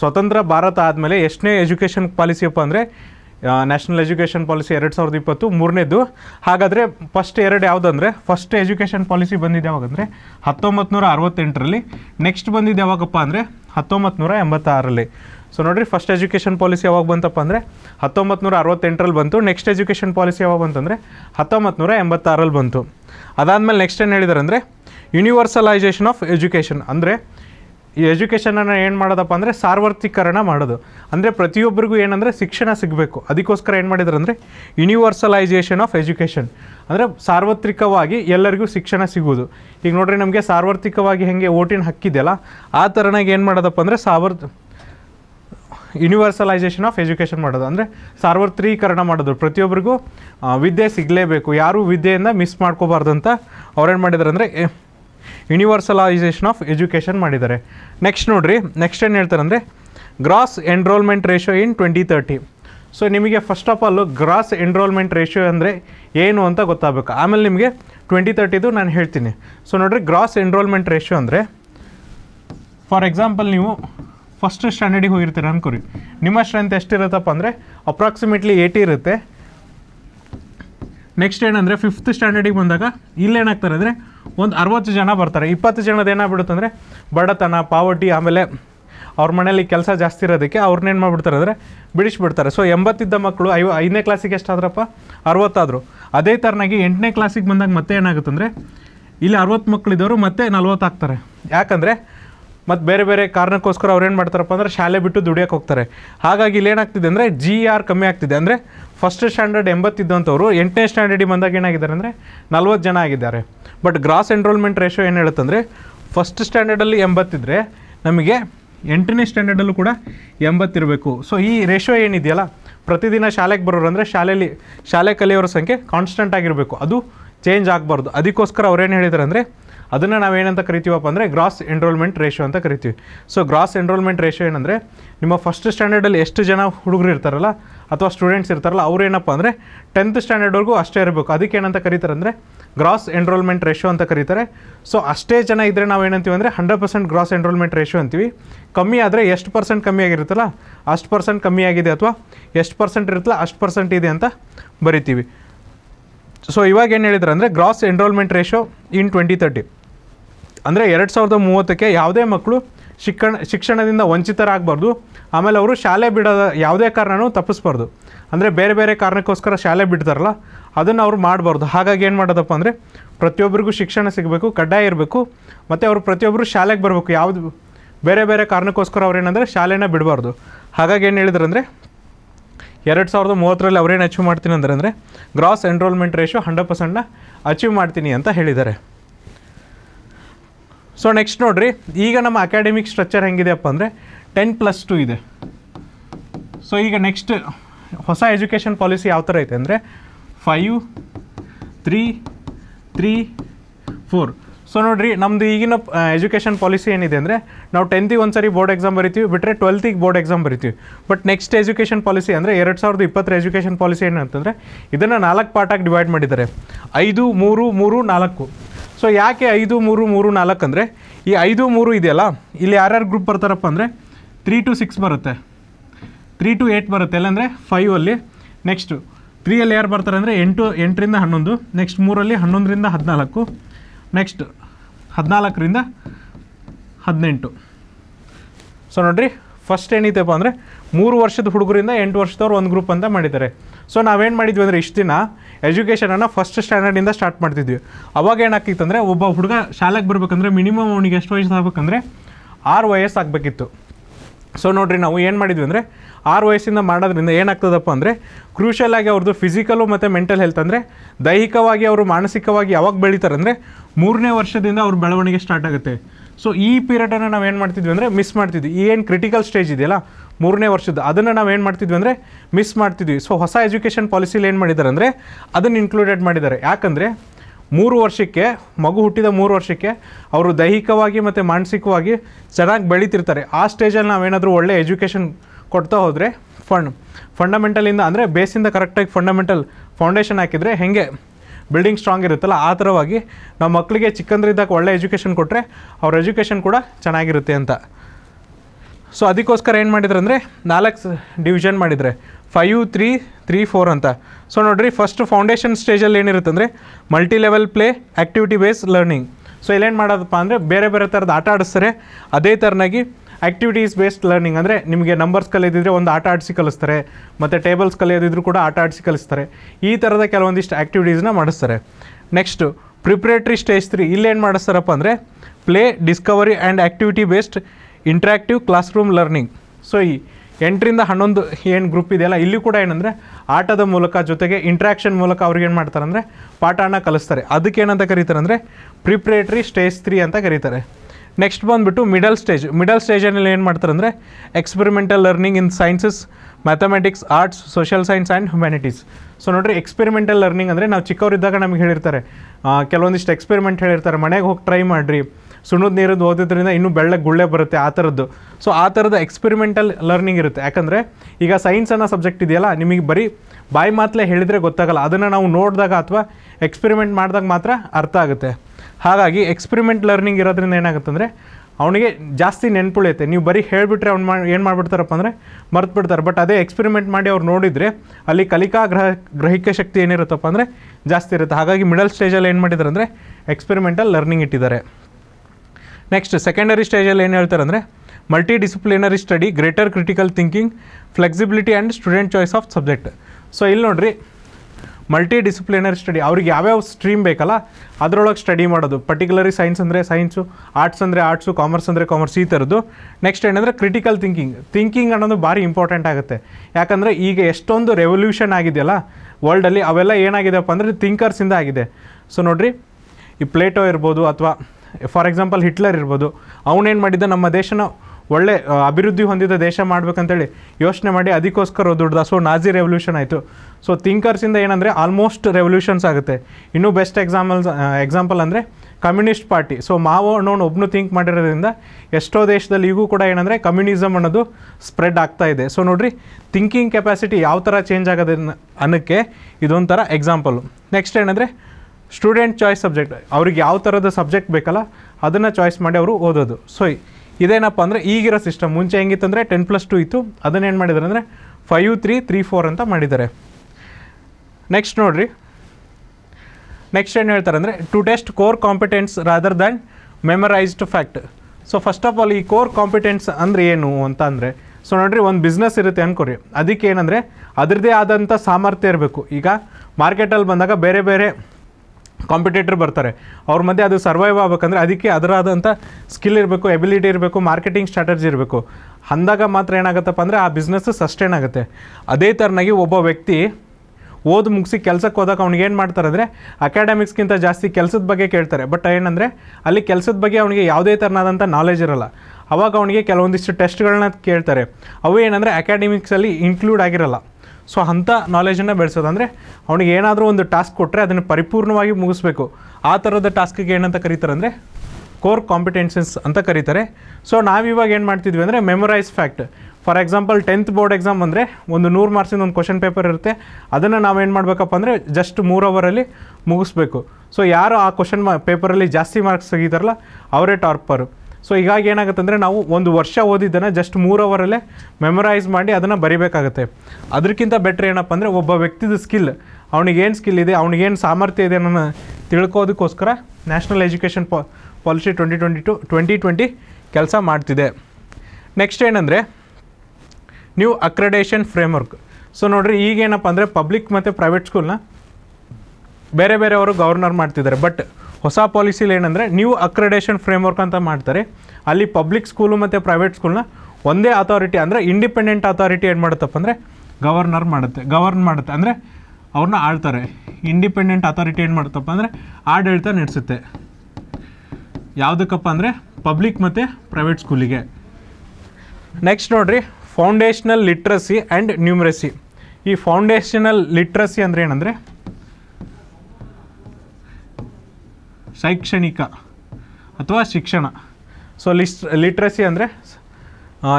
ಸ್ವತಂತ್ರ ಭಾರತ ಆದಮೇಲೆ ಎಷ್ಟನೇ ಎಜುಕೇಷನ್ ಪಾಲಿಸಿಯಪ್ಪ ಅಂದರೆ ನ್ಯಾಷನಲ್ ಎಜುಕೇಷನ್ ಪಾಲಿಸಿ ಎರಡು ಸಾವಿರದ ಇಪ್ಪತ್ತು ಮೂರನೇದು ಹಾಗಾದರೆ ಫಸ್ಟ್ ಎರಡು ಯಾವುದಂದರೆ ಫಸ್ಟ್ ಎಜುಕೇಷನ್ ಪಾಲಿಸಿ ಬಂದಿದ್ದು ಯಾವಾಗಂದರೆ ಹತ್ತೊಂಬತ್ತು ನೂರ ಅರವತ್ತೆಂಟರಲ್ಲಿ ನೆಕ್ಸ್ಟ್ ಬಂದಿದ್ದು ಯಾವಾಗಪ್ಪ ಅಂದರೆ ಹತ್ತೊಂಬತ್ತು ನೂರ ಎಂಬತ್ತಾರರಲ್ಲಿ ಸೊ ನೋಡಿರಿ ಫಸ್ಟ್ ಎಜುಕೇಷನ್ ಪಾಲಿಸಿ ಯಾವಾಗ ಬಂತಪ್ಪ ಅಂದರೆ ಹತ್ತೊಂಬತ್ತು ನೂರ ಅರವತ್ತೆಂಟರಲ್ಲಿ ಬಂತು ನೆಕ್ಸ್ಟ್ ಎಜುಕೇಷನ್ ಪಾಲಿಸಿ ಯಾವಾಗ ಬಂತಂದರೆ ಹತ್ತೊಂಬತ್ತು ನೂರ ಎಂಬತ್ತಾರಲ್ಲಿ ಬಂತು ಅದಾದಮೇಲೆ ನೆಕ್ಸ್ಟ್ ಏನು ಹೇಳಿದಾರೆ ಅಂದರೆ ಯೂನಿವರ್ಸಲೈಸೇಷನ್ ಆಫ್ ಎಜುಕೇಷನ್ ಅಂದರೆ ಈ ಎಜುಕೇಷನನ್ನು ಏನು ಮಾಡೋದಪ್ಪ ಅಂದರೆ ಸಾರ್ವತ್ರಿಕರಣ ಮಾಡೋದು ಅಂದರೆ ಪ್ರತಿಯೊಬ್ಬರಿಗೂ ಏನಂದರೆ ಶಿಕ್ಷಣ ಸಿಗಬೇಕು ಅದಕ್ಕೋಸ್ಕರ ಏನು ಮಾಡಿದ್ರು ಅಂದರೆ ಯೂನಿವರ್ಸಲೈಸೇಷನ್ ಆಫ್ ಎಜುಕೇಷನ್ ಅಂದರೆ ಸಾರ್ವತ್ರಿಕವಾಗಿ ಎಲ್ಲರಿಗೂ ಶಿಕ್ಷಣ ಸಿಗುವುದು ಈಗ ನೋಡ್ರಿ ನಮಗೆ ಸಾರ್ವತ್ರಿಕವಾಗಿ ಹೆಂಗೆ ಓಟಿನ ಹಕ್ಕಿದೆಯಲ್ಲ ಆ ಥರನಾಗಿ ಏನು ಮಾಡೋದಪ್ಪ ಅಂದರೆ ಸಾವರ್ ಯೂನಿವರ್ಸಲೈಸೇಷನ್ ಆಫ್ ಎಜುಕೇಷನ್ ಮಾಡೋದು ಅಂದರೆ ಸಾರ್ವತ್ರೀಕರಣ ಮಾಡೋದು ಪ್ರತಿಯೊಬ್ಬರಿಗೂ ವಿದ್ಯೆ ಸಿಗಲೇಬೇಕು ಯಾರೂ ವಿದ್ಯೆಯಿಂದ ಮಿಸ್ ಮಾಡ್ಕೋಬಾರ್ದು ಅಂತ ಅವ್ರೇನು ಮಾಡಿದ್ರು ಅಂದರೆ ಯೂನಿವರ್ಸಲೈಸೇಷನ್ ಆಫ್ ಎಜುಕೇಷನ್ ಮಾಡಿದ್ದಾರೆ ನೆಕ್ಸ್ಟ್ ನೋಡಿರಿ ನೆಕ್ಸ್ಟ್ ಏನು ಹೇಳ್ತಾರೆ ಅಂದರೆ gross enrolment ratio in twenty thirty so ನಿಮಗೆ first of all gross enrolment ratio ಅಂದರೆ ಏನು ಅಂತ ಗೊತ್ತಾಗಬೇಕು ಆಮೇಲೆ ನಿಮಗೆ ಟ್ವೆಂಟಿ ತರ್ಟಿದು ನಾನು ಹೇಳ್ತೀನಿ ಸೊ ನೋಡಿರಿ ಗ್ರಾಸ್ ಎನ್ರೋಲ್ಮೆಂಟ್ ರೇಷಿಯೋ ಅಂದರೆ ಫಾರ್ ಎಕ್ಸಾಂಪಲ್ ನೀವು ಫಸ್ಟ್ ಸ್ಟ್ಯಾಂಡರ್ಡಿಗೆ ಹೋಗಿರ್ತೀರ ಅನ್ಕೋರಿ ನಿಮ್ಮ ಸ್ಟ್ರೆಂತ್ ಎಷ್ಟಿರುತ್ತಪ್ಪ ಅಂದರೆ ಅಪ್ರಾಕ್ಸಿಮೇಟ್ಲಿ ಏಯ್ಟಿ ಇರುತ್ತೆ ನೆಕ್ಸ್ಟ್ ಏನಂದರೆ ಫಿಫ್ತ್ ಸ್ಟ್ಯಾಂಡರ್ಡಿಗೆ ಬಂದಾಗ ಇಲ್ಲೇನಾಗ್ತಾರೆ ಅಂದರೆ ಒಂದು ಅರವತ್ತು ಜನ ಬರ್ತಾರೆ ಇಪ್ಪತ್ತು ಜನದ ಏನಾಗ್ಬಿಡುತ್ತೆ ಅಂದರೆ ಬಡತನ ಪಾವಟಿ ಆಮೇಲೆ ಅವ್ರ ಮನೇಲಿ ಕೆಲಸ ಜಾಸ್ತಿ ಇರೋದಕ್ಕೆ ಅವ್ರನ್ನೇನು ಮಾಡಿಬಿಡ್ತಾರೆ ಅಂದರೆ ಬಿಡಿಸ್ಬಿಡ್ತಾರೆ ಸೊ ಎಂಬತ್ತಿದ್ದ ಮಕ್ಕಳು ಐವ ಐದನೇ ಕ್ಲಾಸಿಗೆ ಎಷ್ಟಾದ್ರಪ್ಪ ಅರವತ್ತಾದರು ಅದೇ ಥರನಾಗಿ ಎಂಟನೇ ಕ್ಲಾಸಿಗೆ ಬಂದಾಗ ಮತ್ತೆ ಏನಾಗುತ್ತೆ ಅಂದರೆ ಇಲ್ಲಿ ಅರವತ್ತು ಮಕ್ಕಳಿದ್ದವರು ಮತ್ತೆ ನಲ್ವತ್ತು ಆಗ್ತಾರೆ ಯಾಕಂದರೆ ಮತ್ತು ಬೇರೆ ಬೇರೆ ಕಾರಣಕ್ಕೋಸ್ಕರ ಅವ್ರು ಏನು ಮಾಡ್ತಾರಪ್ಪ ಅಂದರೆ ಶಾಲೆ ಬಿಟ್ಟು ದುಡಿಯೋಕೆ ಹೋಗ್ತಾರೆ ಹಾಗಾಗಿ ಇಲ್ಲಿ ಏನಾಗ್ತಿದೆ ಅಂದರೆ ಜಿ ಆರ್ e ಕಮ್ಮಿ ಆಗ್ತಿದೆ ಅಂದರೆ ಫಸ್ಟ್ ಸ್ಟ್ಯಾಂಡರ್ಡ್ ಎಂಬತ್ತಿದ್ದಂಥವ್ರು ಎಂಟನೇ ಸ್ಟ್ಯಾಂಡರ್ಡಿಗೆ ಬಂದಾಗ ಏನಾಗಿದ್ದಾರೆ ಅಂದರೆ ನಲ್ವತ್ತು ಜನ ಆಗಿದ್ದಾರೆ ಬಟ್ ಗ್ರಾಸ್ ಎನ್ರೋಲ್ಮೆಂಟ್ ರೇಷೋ ಏನು ಹೇಳುತ್ತಂದರೆ ಫಸ್ಟ್ ಸ್ಟ್ಯಾಂಡರ್ಡಲ್ಲಿ ಎಂಬತ್ತಿದ್ದರೆ ನಮಗೆ ಎಂಟನೇ ಸ್ಟ್ಯಾಂಡರ್ಡಲ್ಲೂ ಕೂಡ ಎಂಬತ್ತಿರಬೇಕು ಸೊ ಈ ರೇಷೋ ಏನಿದೆಯಲ್ಲ ಪ್ರತಿದಿನ ಶಾಲೆಗೆ ಬರೋರು ಅಂದರೆ ಶಾಲೆಯಲ್ಲಿ ಶಾಲೆ ಕಲಿಯೋರ ಸಂಖ್ಯೆ ಕಾನ್ಸ್ಟೆಂಟ್ ಆಗಿರಬೇಕು ಅದು ಚೇಂಜ್ ಆಗಬಾರ್ದು ಅದಕ್ಕೋಸ್ಕರ ಅವ್ರೇನು ಹೇಳಿದ್ದಾರೆ ಅಂದರೆ ಅದನ್ನು ನಾವು ಏನಂತ ಕರಿತೀವಪ್ಪ ಅಂದರೆ ಗ್ರಾಸ್ ಎನ್ರೋಲ್ಮೆಂಟ್ ರೇಷಿಯೋ ಅಂತ ಕರಿತೀವಿ ಸೊ ಗ್ರಾಸ್ ಎನ್ರೋಲ್ಮೆಂಟ್ ರೇಷೋ ಏನಂದರೆ ನಿಮ್ಮ ಫಸ್ಟ್ ಸ್ಟ್ಯಾಂಡರ್ಡಲ್ಲಿ ಎಷ್ಟು ಜನ ಹುಡುಗರು ಇರ್ತಾರಲ್ಲ ಅಥವಾ ಸ್ಟೂಡೆಂಟ್ಸ್ ಇರ್ತಾರಲ್ಲ ಅವ್ರು ಏನಪ್ಪ ಅಂದರೆ ಟೆಂತ್ ಸ್ಟ್ಯಾಂಡರ್ಡ್ವರೆಗೂ ಅಷ್ಟೇ ಇರಬೇಕು ಅದಕ್ಕೆ ಏನಂತ ಕರೀತಾರೆ ಅಂದರೆ ಗ್ರಾಸ್ ಎನ್ರೋಲ್ಮೆಂಟ್ ರೇಷೋ ಅಂತ ಕರೀತಾರೆ ಸೊ ಅಷ್ಟೇ ಜನ ಇದ್ದರೆ ನಾವು ಏನಂತೀವಿ ಅಂದರೆ hundred percent gross enrolment ratio ಅಂತೀವಿ ಕಮ್ಮಿ ಆದರೆ ಎಷ್ಟು ಪರ್ಸೆಂಟ್ ಕಮ್ಮಿ ಆಗಿರುತ್ತಲ್ಲ ಅಷ್ಟು ಪರ್ಸೆಂಟ್ ಕಮ್ಮಿ ಆಗಿದೆ ಅಥವಾ ಎಷ್ಟು ಪರ್ಸೆಂಟ್ ಇರುತ್ತಲ್ಲ ಅಷ್ಟು ಪರ್ಸೆಂಟ್ ಇದೆ ಅಂತ ಬರಿತೀವಿ ಸೊ ಇವಾಗ ಏನು ಹೇಳಿದ್ರೆ ಅಂದರೆ gross enrolment ratio in twenty thirty ಅಂದರೆ ಎರಡು ಸಾವಿರದ ಮೂವತ್ತಕ್ಕೆ ಯಾವುದೇ ಮಕ್ಕಳು ಶಿಕ್ಷಣ ಶಿಕ್ಷಣದಿಂದ ವಂಚಿತರಾಗಬಾರ್ದು ಆಮೇಲೆ ಅವರು ಶಾಲೆ ಬಿಡೋದ ಯಾವುದೇ ಕಾರಣವೂ ತಪ್ಪಿಸ್ಬಾರ್ದು ಅಂದರೆ ಬೇರೆ ಬೇರೆ ಕಾರಣಕ್ಕೋಸ್ಕರ ಶಾಲೆ ಬಿಡ್ತಾರಲ್ಲ ಅದನ್ನು ಅವ್ರು ಮಾಡಬಾರ್ದು ಹಾಗಾಗಿ ಏನು ಮಾಡೋದಪ್ಪ ಅಂದರೆ ಪ್ರತಿಯೊಬ್ಬರಿಗೂ ಶಿಕ್ಷಣ ಸಿಗಬೇಕು ಕಡ್ಡಾಯ ಇರಬೇಕು ಮತ್ತು ಅವರು ಪ್ರತಿಯೊಬ್ಬರು ಶಾಲೆಗೆ ಬರಬೇಕು ಯಾವುದು ಬೇರೆ ಬೇರೆ ಕಾರಣಕ್ಕೋಸ್ಕರ ಏನಂದರೆ ಶಾಲೆನ ಬಿಡಬಾರ್ದು ಹಾಗಾಗಿ ಏನು ಅಂದರೆ ಎರಡು ಸಾವಿರದ ಮೂವತ್ತರಲ್ಲಿ ಅವ್ರೇನು ಅಚೀವ್ ಮಾಡ್ತೀನಿ ಅಂದರೆ ಅಂದರೆ ಗ್ರಾಸ್ ಎನ್ರೋಲ್ಮೆಂಟ್ ರೇಷೋ ಹಂಡ್ರೆಡ್ ಪರ್ಸೆಂಟ್ನ ಅಚೀವ್ ಮಾಡ್ತೀನಿ ಅಂತ ಹೇಳಿದ್ದಾರೆ ಸೊ ನೆಕ್ಸ್ಟ್ ನೋಡಿರಿ ಈಗ ನಮ್ಮ ಅಕಾಡೆಮಿಕ್ ಸ್ಟ್ರಕ್ಚರ್ ಹೆಂಗಿದೆಯಪ್ಪ ಅಂದರೆ ಟೆನ್ ಪ್ಲಸ್ ಟು ಇದೆ ಸೊ ಈಗ ನೆಕ್ಸ್ಟ್ ಹೊಸ ಎಜುಕೇಷನ್ ಪಾಲಿಸಿ ಯಾವ ಥರ ಐತೆ ಅಂದರೆ five three three four so ನೋಡಿರಿ ನಮ್ಮದು ಈಗಿನ ಎಜುಕೇಷನ್ ಪಾಲಿಸಿ ಏನಿದೆ ಅಂದರೆ ನಾವು ಟೆಂತಿಗೆ ಒಂದು ಸರಿ ಬೋರ್ಡ್ ಎಕ್ಸಾಮ್ ಬರಿತೀವಿ ಬಿಟ್ಟರೆ ಟ್ವೆಲ್ತಿಗೆ ಬೋರ್ಡ್ ಎಕ್ಸಾಮ್ ಬರಿತೀವಿ ಬಟ್ ನೆಕ್ಸ್ಟ್ ಎಜುಕೇಷನ್ ಪಾಲಿಸಿ ಅಂದರೆ ಎರಡು ಸಾವಿರದ ಇಪ್ಪತ್ತರ ಎಜುಕೇಷನ್ ಪಾಲಿಸಿ ಏನಂತಂದರೆ ಇದನ್ನು ನಾಲ್ಕು ಪಾರ್ಟಾಗಿ ಡಿವೈಡ್ ಮಾಡಿದ್ದಾರೆ ಐದು ಮೂರು ಮೂರು ನಾಲ್ಕು ಸೊ ಯಾಕೆ ಐದು ಮೂರು ಮೂರು ನಾಲ್ಕು ಅಂದರೆ ಈ ಐದು ಮೂರು ಇದೆಯಲ್ಲ ಇಲ್ಲಿ ಯಾರ್ಯಾರು ಗ್ರೂಪ್ ಬರ್ತಾರಪ್ಪ ಅಂದರೆ ತ್ರೀ ಟು ಸಿಕ್ಸ್ ಬರುತ್ತೆ ತ್ರೀ ಟು ಏಯ್ಟ್ ಬರುತ್ತೆ ಇಲ್ಲಾಂದರೆ ಫೈವಲ್ಲಿ ನೆಕ್ಸ್ಟು ತ್ರೀಯಲ್ಲಿ ಯಾರು ಬರ್ತಾರೆ ಅಂದರೆ ಎಂಟು ಎಂಟರಿಂದ ಹನ್ನೊಂದು ನೆಕ್ಸ್ಟ್ ಮೂರಲ್ಲಿ ಹನ್ನೊಂದರಿಂದ ಹದಿನಾಲ್ಕು ನೆಕ್ಸ್ಟ್ ಹದಿನಾಲ್ಕರಿಂದ ಹದಿನೆಂಟು ಸೊ ನೋಡಿರಿ ಫಸ್ಟ್ ಏನಿದೆಪ್ಪ ಅಂದರೆ ಮೂರು ವರ್ಷದ ಹುಡುಗರಿಂದ ಎಂಟು ವರ್ಷದವ್ರು ಒಂದು ಗ್ರೂಪ್ ಅಂತ ಮಾಡಿದ್ದಾರೆ ಸೊ ನಾವೇನು ಮಾಡಿದ್ವಿ ಅಂದರೆ ಇಷ್ಟು ದಿನ ಎಜುಕೇಷನನ್ನು ಫಸ್ಟ್ ಸ್ಟ್ಯಾಂಡರ್ಡಿಂದ ಸ್ಟಾರ್ಟ್ ಮಾಡ್ತಿದ್ವಿ ಅವಾಗ ಏನಾಗ್ತಿತ್ತು ಅಂದರೆ ಒಬ್ಬ ಹುಡುಗ ಶಾಲೆಗೆ ಬರಬೇಕಂದ್ರೆ ಮಿನಿಮಮ್ ಅವನಿಗೆ ಎಷ್ಟು ವಯಸ್ಸಾಗಬೇಕಂದ್ರೆ ಆರು ವಯಸ್ಸಾಗಬೇಕಿತ್ತು ಸೊ ನೋಡಿರಿ ನಾವು ಏನು ಮಾಡಿದ್ವಿ ಅಂದರೆ ಆರು ವಯಸ್ಸಿಂದ ಮಾಡೋದ್ರಿಂದ ಏನಾಗ್ತದಪ್ಪ ಅಂದರೆ ಆಗಿ ಅವ್ರದ್ದು ಫಿಸಿಕಲು ಮತ್ತು ಮೆಂಟಲ್ ಹೆಲ್ತ್ ಅಂದರೆ ದೈಹಿಕವಾಗಿ ಅವರು ಮಾನಸಿಕವಾಗಿ ಯಾವಾಗ ಬೆಳೀತಾರೆ ಅಂದರೆ ಮೂರನೇ ವರ್ಷದಿಂದ ಅವ್ರ ಬೆಳವಣಿಗೆ ಸ್ಟಾರ್ಟ್ ಆಗುತ್ತೆ ಸೊ ಈ ಪೀರಿಯಡನ್ನು ನಾವು ಏನು ಮಾಡ್ತಿದ್ವಿ ಅಂದರೆ ಮಿಸ್ ಮಾಡ್ತಿದ್ವಿ ಏನು ಕ್ರಿಟಿಕಲ್ ಸ್ಟೇಜ್ ಇದೆಯಲ್ಲ ಮೂರನೇ ವರ್ಷದ್ದು ಅದನ್ನು ನಾವು ಏನು ಮಾಡ್ತಿದ್ವಿ ಅಂದರೆ ಮಿಸ್ ಮಾಡ್ತಿದ್ವಿ ಸೊ ಹೊಸ ಎಜುಕೇಷನ್ ಪಾಲಿಸಿಲಿ ಏನು ಮಾಡಿದ್ದಾರೆ ಅಂದರೆ ಅದನ್ನು ಇನ್ಕ್ಲೂಡೆಡ್ ಮಾಡಿದ್ದಾರೆ ಯಾಕಂದರೆ ಮೂರು ವರ್ಷಕ್ಕೆ ಮಗು ಹುಟ್ಟಿದ ಮೂರು ವರ್ಷಕ್ಕೆ ಅವರು ದೈಹಿಕವಾಗಿ ಮತ್ತು ಮಾನಸಿಕವಾಗಿ ಚೆನ್ನಾಗಿ ಬೆಳೀತಿರ್ತಾರೆ ಆ ಸ್ಟೇಜಲ್ಲಿ ನಾವೇನಾದರೂ ಒಳ್ಳೆ ಎಜುಕೇಷನ್ ಕೊಡ್ತಾ ಹೋದರೆ ಫಂಡ್ ಫಂಡಮೆಂಟಲಿಂದ ಅಂದರೆ ಬೇಸಿಂದ ಕರೆಕ್ಟಾಗಿ ಫಂಡಮೆಂಟಲ್ ಫೌಂಡೇಶನ್ ಹಾಕಿದರೆ ಹೇಗೆ ಬಿಲ್ಡಿಂಗ್ ಸ್ಟ್ರಾಂಗ್ ಇರುತ್ತಲ್ಲ ಆ ಥರವಾಗಿ ನಮ್ಮ ಮಕ್ಕಳಿಗೆ ಚಿಕ್ಕಂದ್ರಿದ್ದಾಗ ಒಳ್ಳೆ ಎಜುಕೇಷನ್ ಕೊಟ್ಟರೆ ಅವ್ರ ಎಜುಕೇಷನ್ ಕೂಡ ಚೆನ್ನಾಗಿರುತ್ತೆ ಅಂತ ಸೊ ಅದಕ್ಕೋಸ್ಕರ ಏನು ಮಾಡಿದ್ರು ಅಂದರೆ ನಾಲ್ಕು ಡಿವಿಷನ್ ಮಾಡಿದರೆ ಫೈವ್ ತ್ರೀ ತ್ರೀ ಫೋರ್ ಅಂತ ಸೊ ನೋಡಿರಿ ಫಸ್ಟ್ ಫೌಂಡೇಶನ್ ಸ್ಟೇಜಲ್ಲಿ ಏನಿರುತ್ತೆ ಅಂದರೆ multi level play activity base learning so ಇಲ್ಲೇನು ಮಾಡೋದಪ್ಪ ಅಂದರೆ ಬೇರೆ ಬೇರೆ ಥರದ ಆಟ ಆಡಿಸ್ತಾರೆ ಅದೇ ಥರನಾಗಿ ಆ್ಯಕ್ಟಿವಿಟೀಸ್ ಬೇಸ್ಡ್ ಲರ್ನಿಂಗ್ ಅಂದರೆ ನಿಮಗೆ ನಂಬರ್ಸ್ ಕಲಿಯೋದಿದ್ರೆ ಒಂದು ಆಟ ಆಡಿಸಿ ಕಲಿಸ್ತಾರೆ ಮತ್ತು ಟೇಬಲ್ಸ್ ಕಲಿಯೋದಿದ್ರು ಕೂಡ ಆಟ ಆಡಿಸಿ ಕಲಿಸ್ತಾರೆ ಈ ಥರದ ಕೆಲವೊಂದಿಷ್ಟು ಆ್ಯಕ್ಟಿವಿಟೀಸ್ನ ಮಾಡಿಸ್ತಾರೆ ನೆಕ್ಸ್ಟು ಪ್ರಿಪ್ರೇಟ್ರಿ ಸ್ಟೇಜ್ ತ್ರೀ ಇಲ್ಲೇನು ಮಾಡಿಸ್ತಾರಪ್ಪ ಅಂದರೆ play discovery and activity based interactive classroom learning so ಈ ಎಂಟರಿಂದ ಹನ್ನೊಂದು ಏನು ಗ್ರೂಪ್ ಇದೆಯಲ್ಲ ಇಲ್ಲಿ ಕೂಡ ಏನಂದರೆ ಆಟದ ಮೂಲಕ ಜೊತೆಗೆ ಇಂಟ್ರ್ಯಾಕ್ಷನ್ ಮೂಲಕ ಅವ್ರಿಗೆ ಏನು ಮಾಡ್ತಾರೆ ಅಂದರೆ ಪಾಠನ ಕಲಿಸ್ತಾರೆ ಅದಕ್ಕೆ ಏನಂತ ಕರೀತಾರೆ ಅಂದರೆ ಪ್ರಿಪ್ರೇಟ್ರಿ ಸ್ಟೇಜ್ ತ್ರೀ ಅಂತ ಕರೀತಾರೆ ನೆಕ್ಸ್ಟ್ ಬಂದುಬಿಟ್ಟು ಮಿಡಲ್ ಸ್ಟೇಜ್ ಮಿಡಲ್ ಸ್ಟೇಜಲ್ಲಿ ಏನು ಮಾಡ್ತಾರೆ ಅಂದರೆ experimental learning in sciences mathematics arts social science and humanities so ನೋಡಿರಿ ಎಕ್ಸ್ಪೆರಿಮೆಂಟಲ್ ಲರ್ನಿಂಗ್ ಅಂದರೆ ನಾವು ಚಿಕ್ಕವರಿದ್ದಾಗ ನಮಗೆ ಹೇಳಿರ್ತಾರೆ ಕೆಲವೊಂದಿಷ್ಟು ಎಕ್ಸ್ಪೆರಿಮೆಂಟ್ ಹೇಳಿರ್ತಾರೆ ಮನೆಗೆ ಹೋಗಿ ಟ್ರೈ ಮಾಡಿರಿ ಸುಣ್ಣದ ನೀರದ್ದು ಓದಿದ್ರಿಂದ ಇನ್ನೂ ಬೆಳ್ಳಗೆ ಗುಳ್ಳೆ ಬರುತ್ತೆ ಆ ಥರದ್ದು ಸೊ ಆ ಥರದ ಎಕ್ಸ್ಪೆರಿಮೆಂಟಲ್ ಲರ್ನಿಂಗ್ ಇರುತ್ತೆ ಯಾಕಂದರೆ ಈಗ ಸೈನ್ಸ್ ಅನ್ನೋ ಸಬ್ಜೆಕ್ಟ್ ಇದೆಯಲ್ಲ ನಿಮಗೆ ಬರೀ ಬಾಯಿ ಮಾತಲೇ ಹೇಳಿದರೆ ಗೊತ್ತಾಗಲ್ಲ ಅದನ್ನು ನಾವು ನೋಡಿದಾಗ ಅಥವಾ ಎಕ್ಸ್ಪೆರಿಮೆಂಟ್ ಮಾಡಿದಾಗ ಮಾತ್ರ ಅರ್ಥ ಆಗುತ್ತೆ ಹಾಗಾಗಿ ಎಕ್ಸ್ಪರಿಮೆಂಟ್ ಲರ್ನಿಂಗ್ ಇರೋದ್ರಿಂದ ಏನಾಗುತ್ತಂದರೆ ಅವನಿಗೆ ಜಾಸ್ತಿ ನೆನ್ಪುಳಿಯುತ್ತೆ ನೀವು ಬರೀ ಹೇಳಿಬಿಟ್ರೆ ಅವ್ನು ಮಾ ಏನು ಮಾಡಿಬಿಡ್ತಾರಪ್ಪ ಅಂದರೆ ಮರ್ತು ಬಿಡ್ತಾರೆ ಬಟ್ ಅದೇ ಎಕ್ಸ್ಪಿರಿಮೆಂಟ್ ಮಾಡಿ ಅವ್ರು ನೋಡಿದರೆ ಅಲ್ಲಿ ಕಲಿಕಾ ಗ್ರಹ ಗ್ರಹಿಕೆ ಶಕ್ತಿ ಏನಿರುತ್ತಪ್ಪ ಅಂದರೆ ಜಾಸ್ತಿ ಇರುತ್ತೆ ಹಾಗಾಗಿ ಮಿಡಲ್ ಸ್ಟೇಜಲ್ಲಿ ಏನು ಮಾಡಿದ್ದಾರೆ ಅಂದರೆ ಎಕ್ಸ್ಪಿರಿಮೆಂಟಲ್ ಲರ್ನಿಂಗ್ ಇಟ್ಟಿದ್ದಾರೆ ನೆಕ್ಸ್ಟ್ ಸೆಕೆಂಡರಿ ಸ್ಟೇಜಲ್ಲಿ ಏನು ಹೇಳ್ತಾರೆ ಅಂದರೆ multi multidisciplinary study greater critical thinking flexibility and student choice of subject so ಇಲ್ಲಿ ನೋಡಿರಿ ಮಲ್ಟಿ ಡಿಸಿಪ್ಲಿನರಿ ಸ್ಟಡಿ ಅವ್ರಿಗೆ ಯಾವ್ಯಾವ ಸ್ಟ್ರೀಮ್ ಬೇಕಲ್ಲ ಅದರೊಳಗೆ ಸ್ಟಡಿ ಮಾಡೋದು ಪರ್ಟಿಕ್ಯುಲರಿ ಸೈನ್ಸ್ ಅಂದರೆ ಸೈನ್ಸು ಆರ್ಟ್ಸ್ ಅಂದರೆ ಆರ್ಟ್ಸು ಕಾಮರ್ಸ್ ಅಂದರೆ ಕಾಮರ್ಸ್ ಈ ಥರದ್ದು ನೆಕ್ಸ್ಟ್ ಏನಂದರೆ ಕ್ರಿಟಿಕಲ್ ಥಿಂಕಿಂಗ್ ಥಿಂಕಿಂಗ್ ಅನ್ನೋದು ಭಾರಿ ಇಂಪಾರ್ಟೆಂಟ್ ಆಗುತ್ತೆ ಯಾಕಂದರೆ ಈಗ ಎಷ್ಟೊಂದು ರೆವಲ್ಯೂಷನ್ ಆಗಿದೆಯಲ್ಲ ವರ್ಲ್ಡಲ್ಲಿ ಅವೆಲ್ಲ ಏನಾಗಿದೆಪ್ಪ ಅಂದರೆ ಥಿಂಕರ್ಸಿಂದ ಆಗಿದೆ ಸೊ ನೋಡಿರಿ ಈ ಪ್ಲೇಟೋ ಇರ್ಬೋದು ಅಥವಾ ಫಾರ್ ಎಕ್ಸಾಂಪಲ್ ಹಿಟ್ಲರ್ ಇರ್ಬೋದು ಅವನೇನು ಮಾಡಿದ್ದ ನಮ್ಮ ದೇಶನ ಒಳ್ಳೆ ಅಭಿವೃದ್ಧಿ ಹೊಂದಿದ ದೇಶ ಮಾಡ್ಬೇಕಂತೇಳಿ ಯೋಚನೆ ಮಾಡಿ ಅದಕ್ಕೋಸ್ಕರ ದುಡ್ದ ಸೊ ನಾಜಿ ರೆವಲ್ಯೂಷನ್ ಆಯಿತು ಸೊ ಥಿಂಕರ್ಸಿಂದ ಏನಂದರೆ ಆಲ್ಮೋಸ್ಟ್ ರೆವಲ್ಯೂಷನ್ಸ್ ಆಗುತ್ತೆ ಇನ್ನೂ ಬೆಸ್ಟ್ ಎಕ್ಸಾಂಪಲ್ಸ್ ಎಕ್ಸಾಂಪಲ್ ಅಂದರೆ ಕಮ್ಯುನಿಸ್ಟ್ ಪಾರ್ಟಿ ಸೊ ಮಾವೋ ಅನ್ನೋನು ಒಬ್ಬನು ಥಿಂಕ್ ಮಾಡಿರೋದ್ರಿಂದ ಎಷ್ಟೋ ದೇಶದಲ್ಲಿ ಈಗೂ ಕೂಡ ಏನಂದರೆ ಕಮ್ಯುನಿಸಮ್ ಅನ್ನೋದು ಸ್ಪ್ರೆಡ್ ಆಗ್ತಾ ಇದೆ ಸೊ ನೋಡಿರಿ ಥಿಂಕಿಂಗ್ ಕೆಪಾಸಿಟಿ ಯಾವ ಥರ ಚೇಂಜ್ ಆಗೋದ ಅನ್ನೋಕ್ಕೆ ಇದೊಂಥರ ಎಕ್ಸಾಂಪಲು ನೆಕ್ಸ್ಟ್ ಏನಂದರೆ ಸ್ಟೂಡೆಂಟ್ ಚಾಯ್ಸ್ ಸಬ್ಜೆಕ್ಟ್ ಅವ್ರಿಗೆ ಯಾವ ಥರದ ಸಬ್ಜೆಕ್ಟ್ ಬೇಕಲ್ಲ ಅದನ್ನು ಚಾಯ್ಸ್ ಮಾಡಿ ಅವರು ಓದೋದು ಸೊ ಇದೇನಪ್ಪ ಅಂದರೆ ಈಗಿರೋ ಸಿಸ್ಟಮ್ ಮುಂಚೆ ಹೆಂಗಿತ್ತು ಅಂದರೆ ಟೆನ್ ಪ್ಲಸ್ ಟು ಇತ್ತು ಅದನ್ನೇನು ಮಾಡಿದ್ದಾರೆ ಅಂದರೆ ಫೈವ್ ತ್ರೀ ತ್ರೀ ಫೋರ್ ಅಂತ ಮಾಡಿದ್ದಾರೆ ನೆಕ್ಸ್ಟ್ ನೋಡಿರಿ ನೆಕ್ಸ್ಟ್ ಏನು ಹೇಳ್ತಾರೆ ಅಂದರೆ to test core competence rather than memorised fact so first of all ಈ ಕೋರ್ ಕಾಂಪಿಟೆನ್ಸ್ ಅಂದರೆ ಏನು ಅಂತ ಅಂದರೆ ಸೊ ನೋಡಿರಿ ಒಂದು ಬಿಸ್ನೆಸ್ ಇರುತ್ತೆ ಅಂದ್ಕೊರಿ ಅದಕ್ಕೆ ಏನಂದರೆ ಅದರದ್ದೇ ಆದಂಥ ಸಾಮರ್ಥ್ಯ ಇರಬೇಕು ಈಗ ಮಾರ್ಕೆಟಲ್ಲಿ ಬಂದಾಗ ಬೇರೆ ಬೇರೆ ಕಾಂಪಿಟೇಟರ್ ಬರ್ತಾರೆ ಅವ್ರ ಮಧ್ಯೆ ಅದು ಸರ್ವೈವ್ ಆಗಬೇಕಂದ್ರೆ ಅದಕ್ಕೆ ಅದರಾದಂಥ ಸ್ಕಿಲ್ ಇರಬೇಕು ಎಬಿಲಿಟಿ ಇರಬೇಕು ಮಾರ್ಕೆಟಿಂಗ್ ಸ್ಟ್ರಾಟಜಿ ಇರಬೇಕು ಅಂದಾಗ ಮಾತ್ರ ಏನಾಗುತ್ತಪ್ಪ ಅಂದರೆ ಆ ಬಿಸ್ನೆಸ್ಸು ಸಸ್ಟೈನ್ ಆಗುತ್ತೆ ಅದೇ ಥರನಾಗಿ ಒಬ್ಬ ವ್ಯಕ್ತಿ ಓದು ಮುಗಿಸಿ ಕೆಲಸಕ್ಕೆ ಹೋದಾಗ ಅವ್ನಿಗೆ ಏನು ಮಾಡ್ತಾರೆ ಅಂದರೆ ಅಕಾಡೆಮಿಕ್ಸ್ಗಿಂತ ಜಾಸ್ತಿ ಕೆಲಸದ ಬಗ್ಗೆ ಕೇಳ್ತಾರೆ ಬಟ್ ಏನಂದರೆ ಅಲ್ಲಿ ಕೆಲಸದ ಬಗ್ಗೆ ಅವನಿಗೆ ಯಾವುದೇ ಥರನಾದಂಥ ನಾಲೆಜ್ ಇರೋಲ್ಲ ಅವಾಗ ಅವನಿಗೆ ಕೆಲವೊಂದಿಷ್ಟು ಟೆಸ್ಟ್ಗಳನ್ನ ಕೇಳ್ತಾರೆ ಅವು ಏನಂದರೆ ಅಕಾಡೆಮಿಕ್ಸಲ್ಲಿ ಇನ್ಕ್ಲೂಡ್ ಆಗಿರಲ್ಲ ಸೊ ಅಂಥ ನಾಲೆಜನ್ನು ಬೆಳೆಸೋದು ಅಂದರೆ ಅವನಿಗೆ ಏನಾದರೂ ಒಂದು ಟಾಸ್ಕ್ ಕೊಟ್ಟರೆ ಅದನ್ನು ಪರಿಪೂರ್ಣವಾಗಿ ಮುಗಿಸ್ಬೇಕು ಆ ಥರದ ಟಾಸ್ಕಿಗೆ ಏನಂತ ಕರೀತಾರೆ ಅಂದರೆ ಕೋರ್ ಕಾಂಪಿಟೆನ್ಸಸ್ ಅಂತ ಕರೀತಾರೆ ಸೊ ನಾವಿವಾಗ ಏನು ಮಾಡ್ತಿದ್ವಿ ಅಂದರೆ memorise fact for example tenth board exam ಅಂದರೆ ಒಂದು ನೂರು ಮಾರ್ಕ್ಸಿಂದ ಒಂದು ಕ್ವಶನ್ ಪೇಪರ್ ಇರುತ್ತೆ ಅದನ್ನು ನಾವೇನು ಮಾಡಬೇಕಪ್ಪ ಅಂದರೆ ಜಸ್ಟ್ ಮೂರು ಅವರಲ್ಲಿ ಮುಗಿಸ್ಬೇಕು ಸೊ ಯಾರು ಆ ಕ್ವಶನ್ ಮಾ ಪೇಪರಲ್ಲಿ ಜಾಸ್ತಿ ಮಾರ್ಕ್ಸ್ ತೆಗೀತಾರಲ್ಲ ಅವರೇ ಟಾರ್ಪರು ಸೊ ಹೀಗಾಗಿ ಏನಾಗುತ್ತೆ ಅಂದರೆ ನಾವು ಒಂದು ವರ್ಷ ಓದಿದ್ದನ್ನು ಜಸ್ಟ್ ಮೂರು ಅವರಲ್ಲೇ ಮೆಮೊರೈಸ್ ಮಾಡಿ ಅದನ್ನು ಬರಿಬೇಕಾಗುತ್ತೆ ಅದಕ್ಕಿಂತ ಬೆಟ್ರ್ ಏನಪ್ಪ ಅಂದರೆ ಒಬ್ಬ ವ್ಯಕ್ತಿದ ಸ್ಕಿಲ್ ಅವನಿಗೇನು ಸ್ಕಿಲ್ ಇದೆ ಅವನಿಗೇನು ಸಾಮರ್ಥ್ಯ ಇದೆ ಅನ್ನೋ ತಿಳ್ಕೋದಕ್ಕೋಸ್ಕರ national education policy twenty twenty to twenty twenty ಕೆಲಸ ಮಾಡ್ತಿದೆ ನೆಕ್ಸ್ಟ್ ಏನಂದರೆ ನ್ಯೂ ಅಕ್ರೆಡೇಷನ್ ಫ್ರೇಮ್ವರ್ಕ್ ಸೊ ನೋಡಿರಿ ಈಗೇನಪ್ಪ ಅಂದರೆ ಪಬ್ಲಿಕ್ ಮತ್ತು ಪ್ರೈವೇಟ್ ಸ್ಕೂಲ್ನ ಬೇರೆ ಬೇರೆಯವರು ಗವರ್ನರ್ ಮಾಡ್ತಿದ್ದಾರೆ ಬಟ್ ಹೊಸ ಪಾಲಿಸಿಲಿ ಏನಂದರೆ ನ್ಯೂ ಅಕ್ರೆಡೇಷನ್ ಫ್ರೇಮ್ವರ್ಕ್ ಅಂತ ಮಾಡ್ತಾರೆ ಅಲ್ಲಿ ಪಬ್ಲಿಕ್ ಸ್ಕೂಲು ಮತ್ತು ಪ್ರೈವೇಟ್ ಸ್ಕೂಲ್ನ ಒಂದೇ ಅಥಾರಿಟಿ ಅಂದರೆ ಇಂಡಿಪೆಂಡೆಂಟ್ ಅಥಾರಿಟಿ ಏನು ಮಾಡುತ್ತಪ್ಪ ಅಂದರೆ ಗವರ್ನರ್ ಮಾಡುತ್ತೆ ಗವರ್ನ್ ಮಾಡುತ್ತೆ ಅಂದರೆ ಅವ್ರನ್ನ ಆಳ್ತಾರೆ ಇಂಡಿಪೆಂಡೆಂಟ್ ಅಥಾರಿಟಿ ಏನು ಮಾಡುತ್ತಪ್ಪ ಅಂದರೆ ಆಡಳಿತ ನಡೆಸುತ್ತೆ ಯಾವುದಕ್ಕಪ್ಪ ಅಂದರೆ ಪಬ್ಲಿಕ್ ಮತ್ತು ಪ್ರೈವೇಟ್ ಸ್ಕೂಲಿಗೆ ನೆಕ್ಸ್ಟ್ ನೋಡಿರಿ ಫೌಂಡೇಶ್ನಲ್ ಲಿಟ್ರಸಿ ಆ್ಯಂಡ್ ನ್ಯೂಮ್ರಸಿ ಈ ಫೌಂಡೇಶನಲ್ ಲಿಟ್ರಸಿ ಅಂದರೆ ಏನಂದರೆ ಶೈಕ್ಷಣಿಕ ಅಥವಾ ಶಿಕ್ಷಣ ಸೊ ಲಿಸ್ ಲಿಟ್ರಸಿ ಅಂದರೆ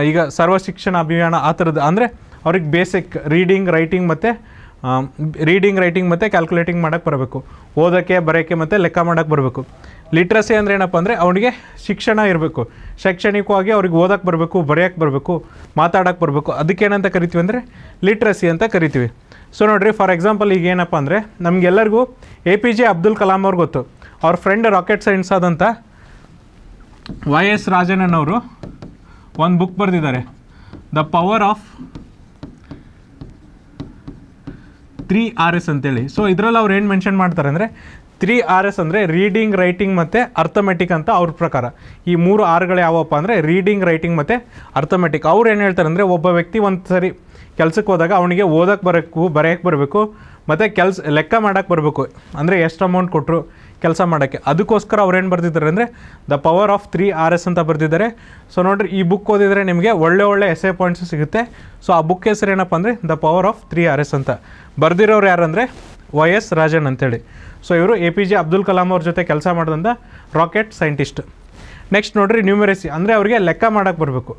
ಈಗ ಸರ್ವ ಶಿಕ್ಷಣ ಅಭಿಯಾನ ಆ ಥರದ್ದು ಅಂದರೆ ಅವ್ರಿಗೆ ಬೇಸಿಕ್ ರೀಡಿಂಗ್ ರೈಟಿಂಗ್ ಮತ್ತು ರೀಡಿಂಗ್ ರೈಟಿಂಗ್ ಮತ್ತು ಕ್ಯಾಲ್ಕುಲೇಟಿಂಗ್ ಮಾಡೋಕ್ಕೆ ಬರಬೇಕು ಓದೋಕ್ಕೆ ಬರೋಕ್ಕೆ ಮತ್ತು ಲೆಕ್ಕ ಮಾಡೋಕ್ಕೆ ಬರಬೇಕು ಲಿಟ್ರಸಿ ಅಂದರೆ ಏನಪ್ಪ ಅಂದರೆ ಅವನಿಗೆ ಶಿಕ್ಷಣ ಇರಬೇಕು ಶೈಕ್ಷಣಿಕವಾಗಿ ಅವ್ರಿಗೆ ಓದೋಕ್ಕೆ ಬರಬೇಕು ಬರೆಯೋಕ್ಕೆ ಬರಬೇಕು ಮಾತಾಡೋಕ್ಕೆ ಬರಬೇಕು ಅದಕ್ಕೇನಂತ ಕರಿತೀವಿ ಅಂದರೆ ಲಿಟ್ರಸಿ ಅಂತ ಕರಿತೀವಿ ಸೊ ನೋಡಿರಿ ಫಾರ್ ಎಕ್ಸಾಂಪಲ್ ಈಗ ಏನಪ್ಪ ಅಂದರೆ ನಮಗೆಲ್ಲರಿಗೂ A P J Abdul Kalam ಅವ್ರಿಗೆ ಗೊತ್ತು ಅವ್ರ ಫ್ರೆಂಡ್ ರಾಕೆಟ್ ಸೈನ್ಸ್ ಆದಂಥ ವೈ ಎಸ್ ಅವರು ಒಂದು ಬುಕ್ ಬರೆದಿದ್ದಾರೆ the power of three R S ಅಂತೇಳಿ ಸೊ ಇದರಲ್ಲಿ ಅವ್ರು ಏನು ಮೆನ್ಷನ್ ಮಾಡ್ತಾರೆ ಅಂದರೆ ತ್ರೀ ಆರ್ ಎಸ್ ಅಂದರೆ ರೀಡಿಂಗ್ ರೈಟಿಂಗ್ ಮತ್ತು ಅರ್ಥಮೆಟಿಕ್ ಅಂತ ಅವ್ರ ಪ್ರಕಾರ ಈ ಮೂರು ಆರ್ಗಳು ಯಾವಪ್ಪ ಅಂದರೆ ರೀಡಿಂಗ್ ರೈಟಿಂಗ್ ಮತ್ತು ಅರ್ಥಮೆಟಿಕ್ ಅವ್ರು ಏನು ಹೇಳ್ತಾರೆ ಅಂದರೆ ಒಬ್ಬ ವ್ಯಕ್ತಿ ಒಂದು ಸರಿ ಕೆಲ್ಸಕ್ಕೆ ಹೋದಾಗ ಅವನಿಗೆ ಓದೋಕ್ಕೆ ಬರಬೇಕು ಬರೆಯೋಕ್ಕೆ ಬರಬೇಕು ಮತ್ತು ಕೆಲಸ ಲೆಕ್ಕ ಮಾಡೋಕ್ಕೆ ಬರಬೇಕು ಅಂದರೆ ಎಷ್ಟು ಅಮೌಂಟ್ ಕೊಟ್ಟರು ಕೆಲಸ ಮಾಡೋಕ್ಕೆ ಅದಕ್ಕೋಸ್ಕರ ಅವ್ರೇನು ಬರೆದಿದ್ದಾರೆ ಅಂದರೆ the power of three R S ಅಂತ ಬರೆದಿದ್ದಾರೆ ಸೊ ನೋಡಿರಿ ಈ ಬುಕ್ ಓದಿದರೆ ನಿಮಗೆ ಒಳ್ಳೆ ಒಳ್ಳೆ ಎಸೆ ಪಾಯಿಂಟ್ಸ್ ಸಿಗುತ್ತೆ ಸೊ ಆ ಬುಕ್ ಹೆಸರು ಏನಪ್ಪ ಅಂದರೆ the power of three R S ಅಂತ ಬರೆದಿರೋರು ಯಾರಂದರೆ ವೈ ಎಸ್ ರಾಜನ್ ಅಂತೇಳಿ ಸೊ ಇವರು A P J Abdul Kalam ಅವ್ರ ಜೊತೆ ಕೆಲಸ ಮಾಡಿದಂಥ ರಾಕೆಟ್ ಸೈಂಟಿಸ್ಟ್ ನೆಕ್ಸ್ಟ್ ನೋಡಿರಿ ನ್ಯೂಮರಸಿ ಅಂದರೆ ಅವರಿಗೆ ಲೆಕ್ಕ ಮಾಡೋಕ್ಕೆ ಬರಬೇಕು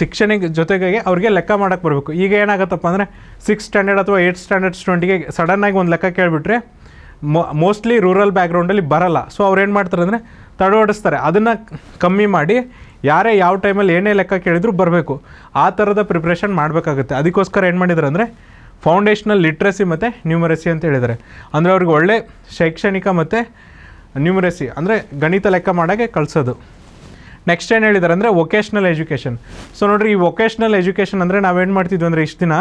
ಶಿಕ್ಷಣಕ್ಕೆ ಜೊತೆಗಾಗಿ ಅವ್ರಿಗೆ ಲೆಕ್ಕ ಮಾಡೋಕ್ಕೆ ಬರಬೇಕು ಈಗ ಏನಾಗುತ್ತಪ್ಪ ಅಂದರೆ ಸಿಕ್ಸ್ ಸ್ಟ್ಯಾಂಡರ್ಡ್ ಅಥವಾ ಏಯ್ಟ್ ಸ್ಟ್ಯಾಂಡರ್ಡ್ ಸ್ಟೂಡೆಂಟಿಗೆ ಸಡನ್ನಾಗಿ ಒಂದು ಲೆಕ್ಕ ಕೇಳಿಬಿಟ್ರೆ ಮೋಸ್ಟ್ಲಿ ರೂರಲ್ ಬ್ಯಾಕ್ಗ್ರೌಂಡಲ್ಲಿ ಬರಲ್ಲ ಸೊ ಅವ್ರು ಏನು ಮಾಡ್ತಾರೆ ಅಂದರೆ ತಡವಡಿಸ್ತಾರೆ ಅದನ್ನು ಕಮ್ಮಿ ಮಾಡಿ ಯಾರೇ ಯಾವ ಟೈಮಲ್ಲಿ ಏನೇ ಲೆಕ್ಕ ಕೇಳಿದ್ರು ಬರಬೇಕು ಆ ಥರದ ಪ್ರಿಪ್ರೇಷನ್ ಮಾಡಬೇಕಾಗುತ್ತೆ ಅದಕ್ಕೋಸ್ಕರ ಏನು ಮಾಡಿದ್ದಾರೆ ಅಂದರೆ ಫೌಂಡೇಶನಲ್ ಲಿಟ್ರಸಿ ಮತ್ತು ನ್ಯೂಮರಸಿ ಅಂತ ಹೇಳಿದ್ದಾರೆ ಅಂದರೆ ಅವ್ರಿಗೆ ಒಳ್ಳೆ ಶೈಕ್ಷಣಿಕ ಮತ್ತು ನ್ಯೂಮರಸಿ ಅಂದರೆ ಗಣಿತ ಲೆಕ್ಕ ಮಾಡೋಕ್ಕೆ ಕಳಿಸೋದು ನೆಕ್ಸ್ಟ್ ಏನು ಹೇಳಿದ್ದಾರೆ ಅಂದರೆ ವೊಕೇಶ್ನಲ್ ಎಜುಕೇಷನ್ ಸೊ ನೋಡಿರಿ ಈ ವೊಕೇಶ್ನಲ್ ಎಜುಕೇಷನ್ ಅಂದರೆ ನಾವೇನು ಮಾಡ್ತಿದ್ವಿ ಅಂದರೆ ಇಷ್ಟು ದಿನ